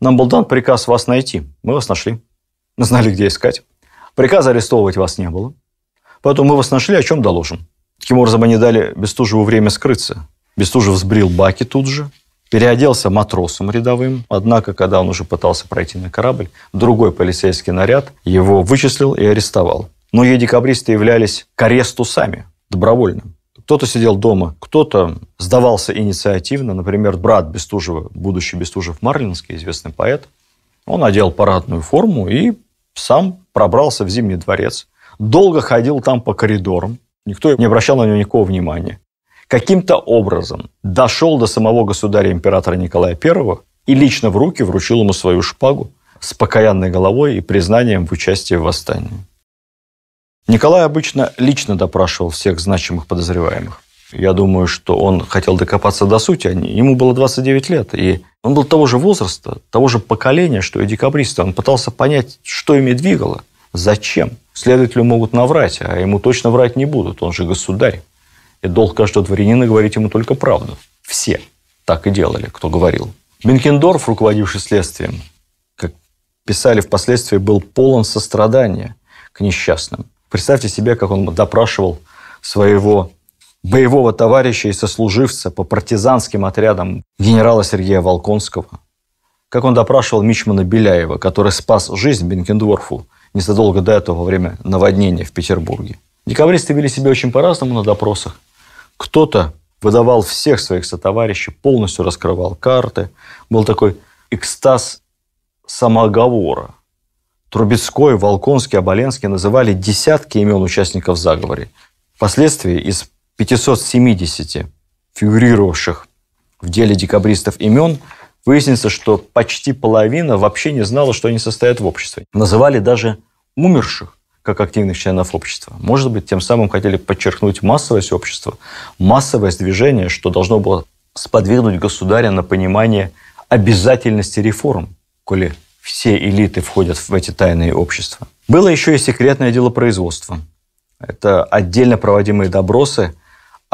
нам был дан приказ вас найти. Мы вас нашли. Мы знали, где искать. Приказа арестовывать вас не было. Поэтому мы вас нашли, о чем доложим. Таким образом, они дали Бестужеву время скрыться. Бестужев сбрил баки тут же, переоделся матросом рядовым. Однако, когда он уже пытался пройти на корабль, другой полицейский наряд его вычислил и арестовал. Многие декабристы являлись к аресту сами, добровольно. Кто-то сидел дома, кто-то сдавался инициативно. Например, брат Бестужева, будущий Бестужев Марлинский, известный поэт, он одел парадную форму и сам пробрался в Зимний дворец. Долго ходил там по коридорам, Никто не обращал на него никакого внимания. Каким-то образом дошел до самого государя-императора Николая I и лично в руки вручил ему свою шпагу с покаянной головой и признанием в участии в восстании. Николай обычно лично допрашивал всех значимых подозреваемых. Я думаю, что он хотел докопаться до сути. Ему было 29 лет, и он был того же возраста, того же поколения, что и декабристы. Он пытался понять, что ими двигало – Зачем? Следователю могут наврать, а ему точно врать не будут, он же государь. И долг каждого дворянина говорить ему только правду. Все так и делали, кто говорил. Бенкендорф, руководивший следствием, как писали впоследствии, был полон сострадания к несчастным. Представьте себе, как он допрашивал своего боевого товарища и сослуживца по партизанским отрядам генерала Сергея Волконского, как он допрашивал Мичмана Беляева, который спас жизнь Бенкендорфу незадолго до этого во время наводнения в Петербурге. Декабристы вели себя очень по-разному на допросах. Кто-то выдавал всех своих сотоварищей, полностью раскрывал карты. Был такой экстаз самоговора. Трубецкой, Волконский, Оболенский называли десятки имен участников заговора. Впоследствии из 570 фигурировавших в деле декабристов имен – Выяснится, что почти половина вообще не знала, что они состоят в обществе. Называли даже умерших как активных членов общества. Может быть, тем самым хотели подчеркнуть массовость общества, массовость движения, что должно было сподвигнуть государя на понимание обязательности реформ, коли все элиты входят в эти тайные общества. Было еще и секретное делопроизводство. Это отдельно проводимые добросы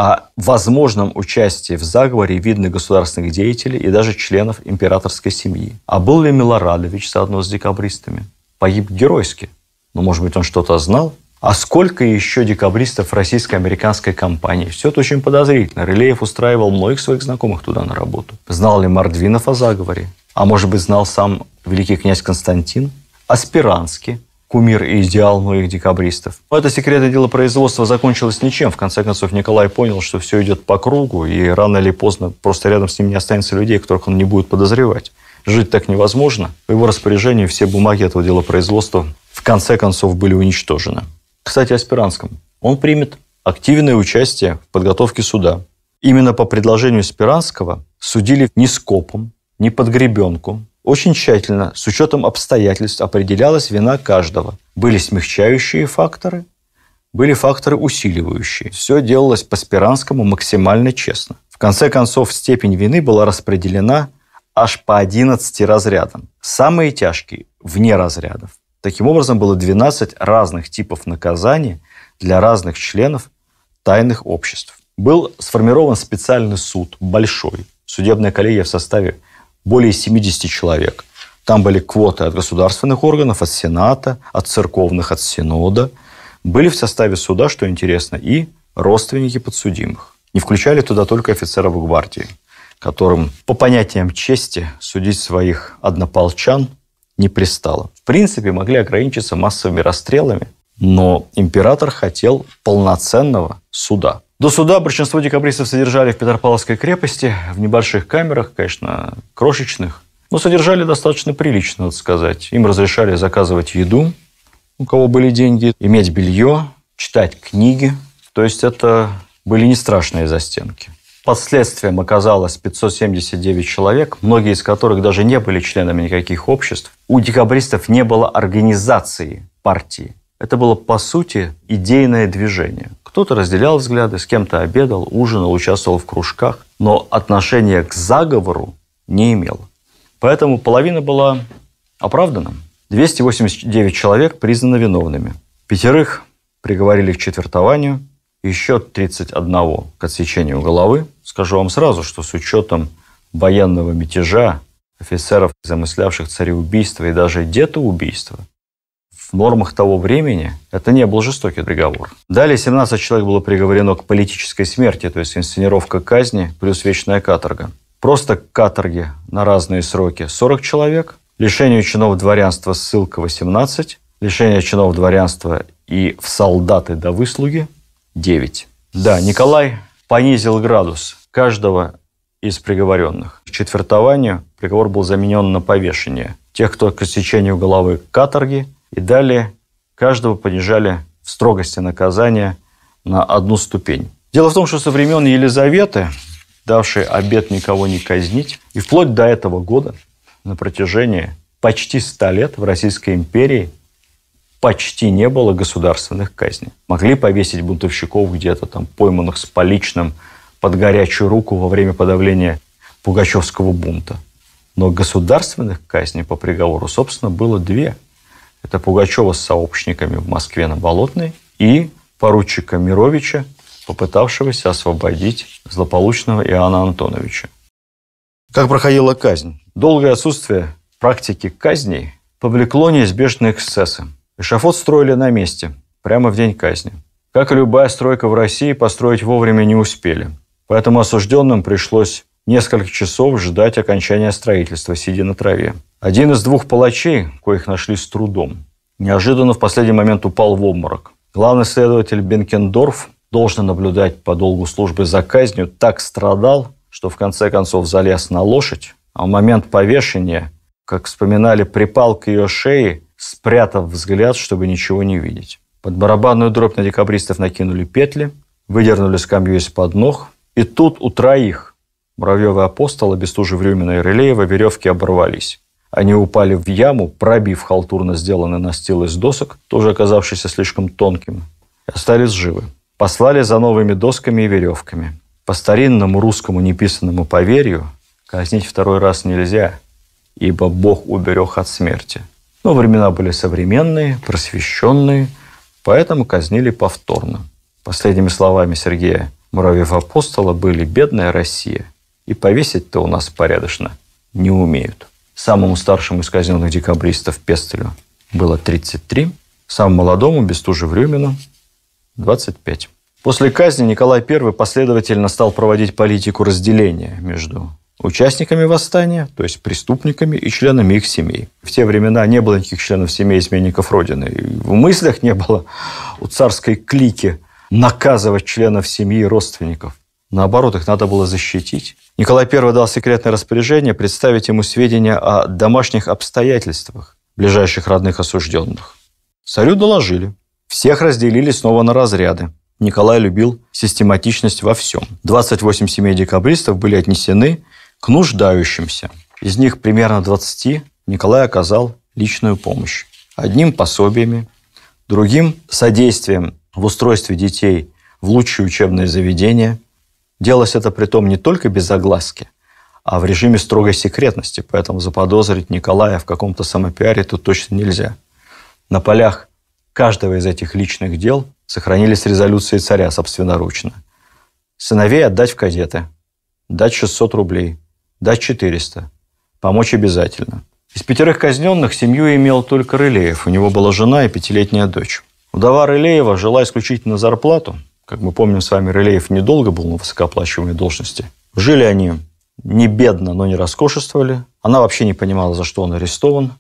о возможном участии в заговоре видных государственных деятелей и даже членов императорской семьи. А был ли Милорадович заодно с декабристами? Погиб геройски. Но, может быть, он что-то знал? А сколько еще декабристов российско-американской компании? Все это очень подозрительно. Рылеев устраивал многих своих знакомых туда на работу. Знал ли Мордвинов о заговоре? А может быть, знал сам великий князь Константин? Аспиранский кумир и идеал многих декабристов. Но это секретное дело производства закончилось ничем. В конце концов, Николай понял, что все идет по кругу, и рано или поздно просто рядом с ним не останется людей, которых он не будет подозревать. Жить так невозможно. В его распоряжении все бумаги этого дела производства в конце концов были уничтожены. Кстати, о Спиранском. Он примет активное участие в подготовке суда. Именно по предложению Спиранского судили не скопом, не под гребенку, очень тщательно, с учетом обстоятельств, определялась вина каждого. Были смягчающие факторы, были факторы усиливающие. Все делалось по Спиранскому максимально честно. В конце концов, степень вины была распределена аж по 11 разрядам. Самые тяжкие – вне разрядов. Таким образом, было 12 разных типов наказания для разных членов тайных обществ. Был сформирован специальный суд, большой, судебная коллегия в составе более 70 человек. Там были квоты от государственных органов, от Сената, от церковных, от Синода. Были в составе суда, что интересно, и родственники подсудимых. Не включали туда только офицеров гвардии, которым по понятиям чести судить своих однополчан не пристало. В принципе, могли ограничиться массовыми расстрелами, но император хотел полноценного суда – до суда большинство декабристов содержали в Петропавловской крепости, в небольших камерах, конечно, крошечных, но содержали достаточно прилично, надо сказать. Им разрешали заказывать еду, у кого были деньги, иметь белье, читать книги. То есть это были не страшные застенки. Под следствием оказалось 579 человек, многие из которых даже не были членами никаких обществ. У декабристов не было организации партии. Это было, по сути, идейное движение. Кто-то разделял взгляды, с кем-то обедал, ужинал, участвовал в кружках, но отношения к заговору не имело. Поэтому половина была оправдана. 289 человек признаны виновными. Пятерых приговорили к четвертованию, еще 31 к отсечению головы. Скажу вам сразу, что с учетом военного мятежа, офицеров, замыслявших цареубийство и даже детоубийство, в нормах того времени это не был жестокий приговор. Далее 17 человек было приговорено к политической смерти, то есть инсценировка казни плюс вечная каторга. Просто каторги на разные сроки 40 человек, лишению чинов дворянства ссылка 18, лишение чинов дворянства и в солдаты до выслуги 9. Да, Николай понизил градус каждого из приговоренных. К четвертованию приговор был заменен на повешение. Тех, кто к сечению головы каторги – и далее каждого понижали в строгости наказания на одну ступень. Дело в том, что со времен Елизаветы, давшей обет никого не казнить, и вплоть до этого года, на протяжении почти ста лет в Российской империи почти не было государственных казней. Могли повесить бунтовщиков где-то там, пойманных с поличным под горячую руку во время подавления Пугачевского бунта. Но государственных казней по приговору, собственно, было две – это Пугачева с сообщниками в Москве на Болотной и поручика Мировича, попытавшегося освободить злополучного Иоанна Антоновича. Как проходила казнь? Долгое отсутствие практики казней повлекло неизбежные эксцессы. Эшафот строили на месте, прямо в день казни. Как и любая стройка в России, построить вовремя не успели. Поэтому осужденным пришлось несколько часов ждать окончания строительства, сидя на траве. Один из двух палачей, коих нашли с трудом, неожиданно в последний момент упал в обморок. Главный следователь Бенкендорф, должен наблюдать по долгу службы за казнью, так страдал, что в конце концов залез на лошадь, а в момент повешения, как вспоминали, припал к ее шее, спрятав взгляд, чтобы ничего не видеть. Под барабанную дробь на декабристов накинули петли, выдернули скамью из-под ног, и тут у троих Муравьева апостола, Бестужев, Рюмина и Рылеева веревки оборвались. Они упали в яму, пробив халтурно сделанный настил из досок, тоже оказавшийся слишком тонким. Остались живы. Послали за новыми досками и веревками. По старинному русскому неписанному поверью казнить второй раз нельзя, ибо Бог уберег от смерти. Но времена были современные, просвещенные, поэтому казнили повторно. Последними словами Сергея Муравьев-апостола были «бедная Россия», и повесить-то у нас порядочно не умеют. Самому старшему из казненных декабристов Пестелю было 33, самому молодому Бестужев Рюмину 25. После казни Николай I последовательно стал проводить политику разделения между участниками восстания, то есть преступниками и членами их семей. В те времена не было никаких членов семей изменников Родины. И в мыслях не было у царской клики наказывать членов семьи и родственников. Наоборот, их надо было защитить. Николай I дал секретное распоряжение представить ему сведения о домашних обстоятельствах ближайших родных осужденных. Царю доложили. Всех разделили снова на разряды. Николай любил систематичность во всем. 28 семей декабристов были отнесены к нуждающимся. Из них примерно 20 Николай оказал личную помощь. Одним пособиями, другим содействием в устройстве детей в лучшие учебные заведения – Делалось это при том не только без огласки, а в режиме строгой секретности, поэтому заподозрить Николая в каком-то самопиаре тут точно нельзя. На полях каждого из этих личных дел сохранились резолюции царя собственноручно. Сыновей отдать в кадеты, дать 600 рублей, дать 400, помочь обязательно. Из пятерых казненных семью имел только Рылеев, у него была жена и пятилетняя дочь. Удова Рылеева жила исключительно зарплату – как мы помним с вами, Рылеев недолго был на высокооплачиваемой должности. Жили они не бедно, но не роскошествовали. Она вообще не понимала, за что он арестован.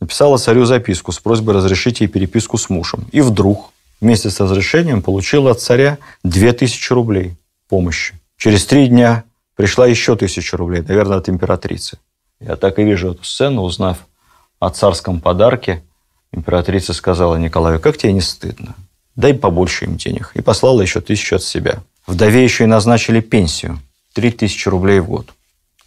Написала царю записку с просьбой разрешить ей переписку с мужем. И вдруг вместе с разрешением получила от царя 2000 рублей помощи. Через три дня пришла еще тысяча рублей, наверное, от императрицы. Я так и вижу эту сцену, узнав о царском подарке, императрица сказала Николаю, как тебе не стыдно? дай побольше им денег. И послала еще тысячу от себя. Вдове еще и назначили пенсию. три тысячи рублей в год.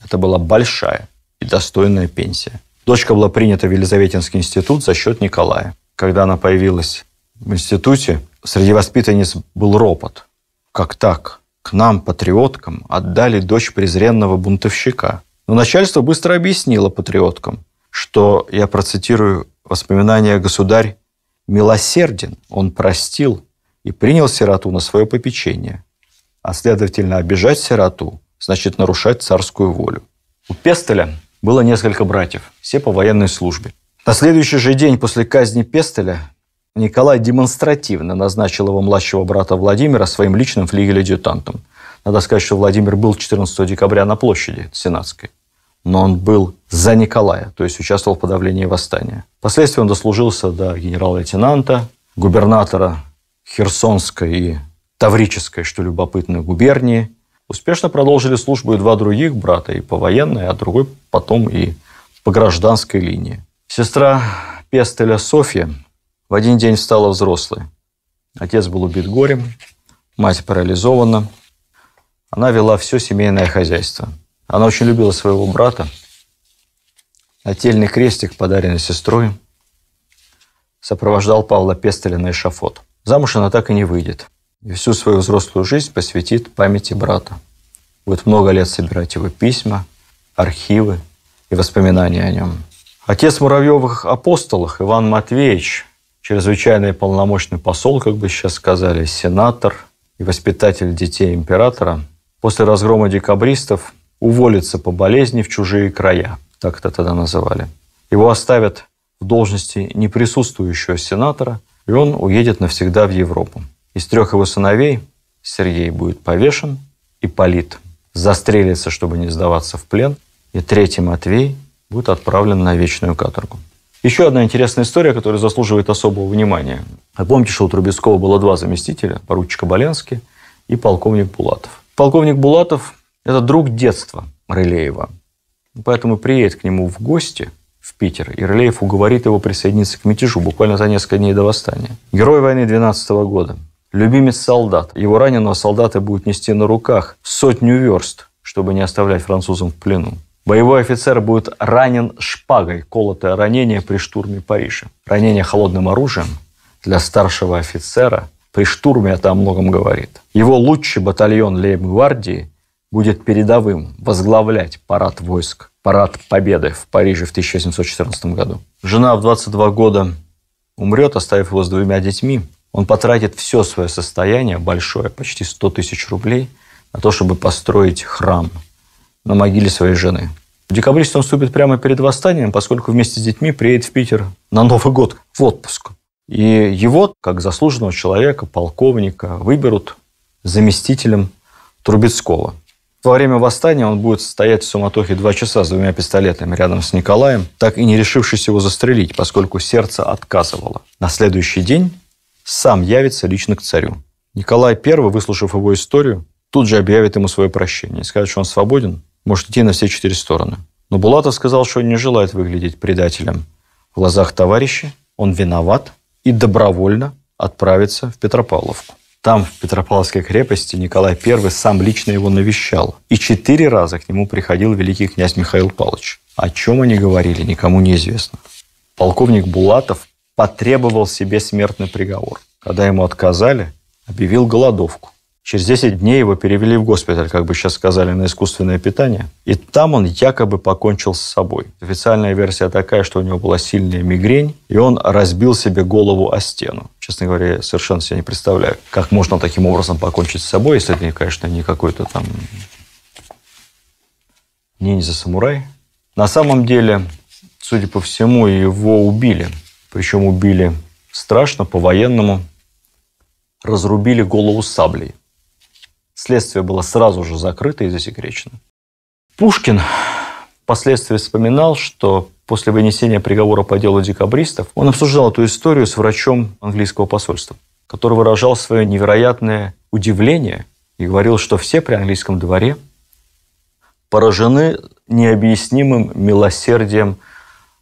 Это была большая и достойная пенсия. Дочка была принята в Елизаветинский институт за счет Николая. Когда она появилась в институте, среди воспитанниц был ропот. Как так? К нам, патриоткам, отдали дочь презренного бунтовщика. Но начальство быстро объяснило патриоткам, что, я процитирую, воспоминания государь милосерден, он простил и принял сироту на свое попечение. А следовательно, обижать сироту значит нарушать царскую волю. У Пестеля было несколько братьев, все по военной службе. На следующий же день после казни Пестеля Николай демонстративно назначил его младшего брата Владимира своим личным флигель-адъютантом. Надо сказать, что Владимир был 14 декабря на площади Сенатской но он был за Николая, то есть участвовал в подавлении восстания. Впоследствии он дослужился до генерал-лейтенанта, губернатора Херсонской и Таврической, что любопытно, губернии. Успешно продолжили службу и два других брата, и по военной, а другой потом и по гражданской линии. Сестра Пестеля Софья в один день стала взрослой. Отец был убит горем, мать парализована. Она вела все семейное хозяйство – она очень любила своего брата. Нательный крестик, подаренный сестрой, сопровождал Павла Пестеля на эшафот. Замуж она так и не выйдет. И всю свою взрослую жизнь посвятит памяти брата. Будет много лет собирать его письма, архивы и воспоминания о нем. Отец Муравьевых апостолах Иван Матвеевич, чрезвычайный полномочный посол, как бы сейчас сказали, сенатор и воспитатель детей императора, после разгрома декабристов уволится по болезни в чужие края, так это тогда называли. Его оставят в должности неприсутствующего сенатора, и он уедет навсегда в Европу. Из трех его сыновей Сергей будет повешен, и Полит застрелится, чтобы не сдаваться в плен, и третий Матвей будет отправлен на вечную каторгу. Еще одна интересная история, которая заслуживает особого внимания. Вы а помните, что у Трубецкого было два заместителя, поручика Боленский и полковник Булатов. Полковник Булатов это друг детства Рылеева. Поэтому приедет к нему в гости в Питер, и Рылеев уговорит его присоединиться к мятежу буквально за несколько дней до восстания. Герой войны 12 -го года, любимец солдат. Его раненого солдата будут нести на руках сотню верст, чтобы не оставлять французам в плену. Боевой офицер будет ранен шпагой, колотое ранение при штурме Парижа. Ранение холодным оружием для старшего офицера при штурме это о многом говорит. Его лучший батальон лейб-гвардии будет передовым возглавлять парад войск, парад победы в Париже в 1714 году. Жена в 22 года умрет, оставив его с двумя детьми. Он потратит все свое состояние, большое, почти 100 тысяч рублей, на то, чтобы построить храм на могиле своей жены. Декабрист он вступит прямо перед восстанием, поскольку вместе с детьми приедет в Питер на Новый год в отпуск. И его, как заслуженного человека, полковника, выберут заместителем Трубецкого – во время восстания он будет стоять в суматохе два часа с двумя пистолетами рядом с Николаем, так и не решившись его застрелить, поскольку сердце отказывало. На следующий день сам явится лично к царю. Николай I, выслушав его историю, тут же объявит ему свое прощение и скажет, что он свободен, может идти на все четыре стороны. Но Булатов сказал, что он не желает выглядеть предателем. В глазах товарища он виноват и добровольно отправится в Петропавловку. Там, в Петропавловской крепости, Николай I сам лично его навещал. И четыре раза к нему приходил великий князь Михаил Павлович. О чем они говорили, никому неизвестно. Полковник Булатов потребовал себе смертный приговор. Когда ему отказали, объявил голодовку. Через 10 дней его перевели в госпиталь, как бы сейчас сказали, на искусственное питание. И там он якобы покончил с собой. Официальная версия такая, что у него была сильная мигрень, и он разбил себе голову о стену. Честно говоря, я совершенно себе не представляю, как можно таким образом покончить с собой, если это, конечно, не какой-то там ниндзя-самурай. На самом деле, судя по всему, его убили. Причем убили страшно, по-военному. Разрубили голову саблей. Следствие было сразу же закрыто и засекречено. Пушкин впоследствии вспоминал, что после вынесения приговора по делу декабристов он обсуждал эту историю с врачом английского посольства, который выражал свое невероятное удивление и говорил, что все при английском дворе поражены необъяснимым милосердием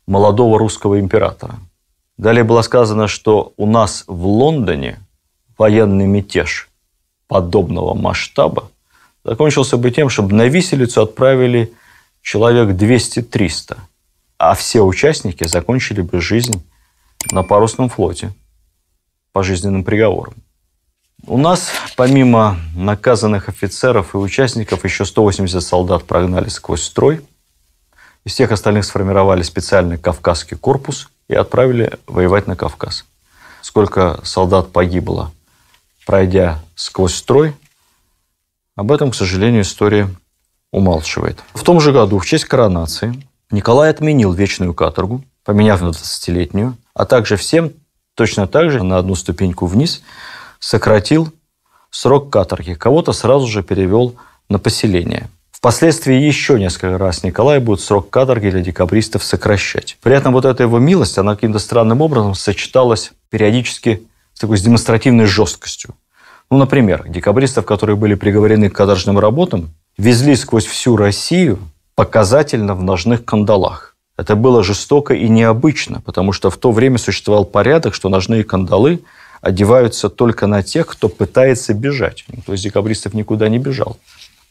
молодого русского императора. Далее было сказано, что у нас в Лондоне военный мятеж подобного масштаба закончился бы тем, чтобы на виселицу отправили человек 200-300, а все участники закончили бы жизнь на парусном флоте по жизненным приговорам. У нас, помимо наказанных офицеров и участников, еще 180 солдат прогнали сквозь строй. Из всех остальных сформировали специальный Кавказский корпус и отправили воевать на Кавказ. Сколько солдат погибло пройдя сквозь строй, об этом, к сожалению, история умалчивает. В том же году, в честь коронации, Николай отменил вечную каторгу, поменяв на 20-летнюю, а также всем точно так же на одну ступеньку вниз сократил срок каторги. Кого-то сразу же перевел на поселение. Впоследствии еще несколько раз Николай будет срок каторги для декабристов сокращать. При этом вот эта его милость, она каким-то странным образом сочеталась периодически такой с демонстративной жесткостью. Ну, например, декабристов, которые были приговорены к каторжным работам, везли сквозь всю Россию показательно в ножных кандалах. Это было жестоко и необычно, потому что в то время существовал порядок, что ножные кандалы одеваются только на тех, кто пытается бежать. То есть декабристов никуда не бежал.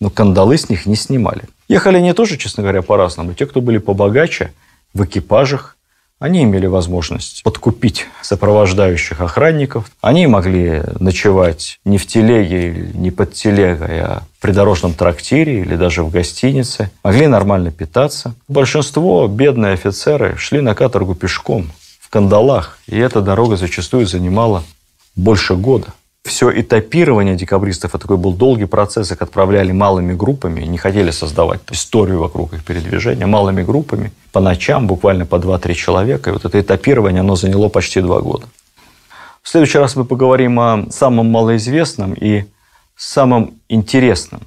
Но кандалы с них не снимали. Ехали они тоже, честно говоря, по-разному. Те, кто были побогаче, в экипажах, они имели возможность подкупить сопровождающих охранников. Они могли ночевать не в телеге не под телегой, а в придорожном трактире или даже в гостинице. Могли нормально питаться. Большинство бедные офицеры шли на каторгу пешком, в кандалах. И эта дорога зачастую занимала больше года все этапирование декабристов, это такой был долгий процесс, их отправляли малыми группами, не хотели создавать историю вокруг их передвижения, малыми группами, по ночам, буквально по 2-3 человека. И вот это этапирование, оно заняло почти два года. В следующий раз мы поговорим о самом малоизвестном и самом интересном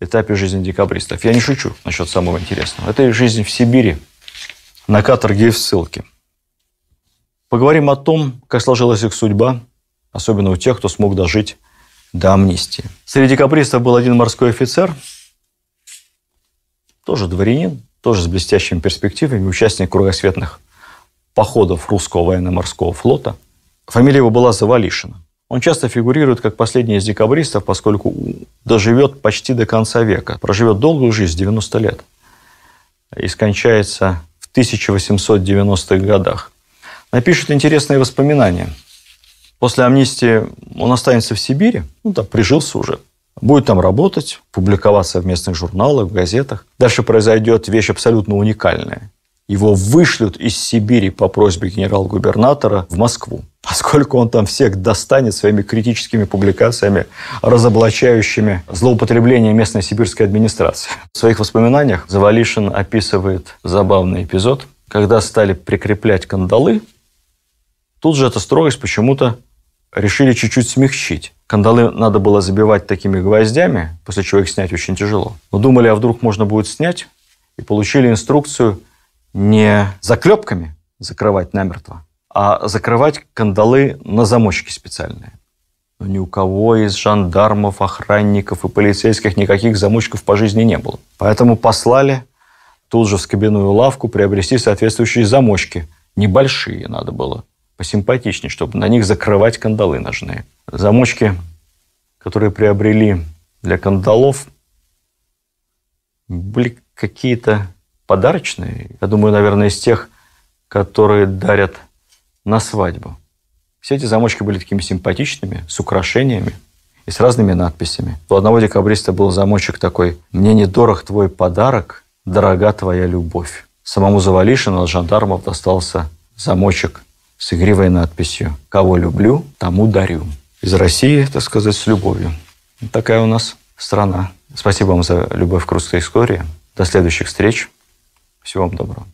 этапе жизни декабристов. Я не шучу насчет самого интересного. Это жизнь в Сибири, на каторге и в ссылке. Поговорим о том, как сложилась их судьба – особенно у тех, кто смог дожить до амнистии. Среди капристов был один морской офицер, тоже дворянин, тоже с блестящими перспективами, участник кругосветных походов русского военно-морского флота. Фамилия его была Завалишина. Он часто фигурирует как последний из декабристов, поскольку доживет почти до конца века, проживет долгую жизнь, 90 лет, и скончается в 1890-х годах. Напишет интересные воспоминания – После амнистии он останется в Сибири, ну да, прижился уже. Будет там работать, публиковаться в местных журналах, в газетах. Дальше произойдет вещь абсолютно уникальная. Его вышлют из Сибири по просьбе генерал-губернатора в Москву, поскольку он там всех достанет своими критическими публикациями, разоблачающими злоупотребление местной сибирской администрации. В своих воспоминаниях Завалишин описывает забавный эпизод, когда стали прикреплять кандалы, тут же эта строгость почему-то решили чуть-чуть смягчить. Кандалы надо было забивать такими гвоздями, после чего их снять очень тяжело. Но думали, а вдруг можно будет снять, и получили инструкцию не заклепками закрывать намертво, а закрывать кандалы на замочке специальные. Но ни у кого из жандармов, охранников и полицейских никаких замочков по жизни не было. Поэтому послали тут же в скобяную лавку приобрести соответствующие замочки. Небольшие надо было, посимпатичнее, чтобы на них закрывать кандалы ножные. Замочки, которые приобрели для кандалов, были какие-то подарочные. Я думаю, наверное, из тех, которые дарят на свадьбу. Все эти замочки были такими симпатичными, с украшениями и с разными надписями. У одного декабриста был замочек такой «Мне недорог твой подарок, дорога твоя любовь». Самому Завалишину от жандармов достался замочек с игривой надписью «Кого люблю, тому дарю». Из России, так сказать, с любовью. Такая у нас страна. Спасибо вам за любовь к русской истории. До следующих встреч. Всего вам доброго.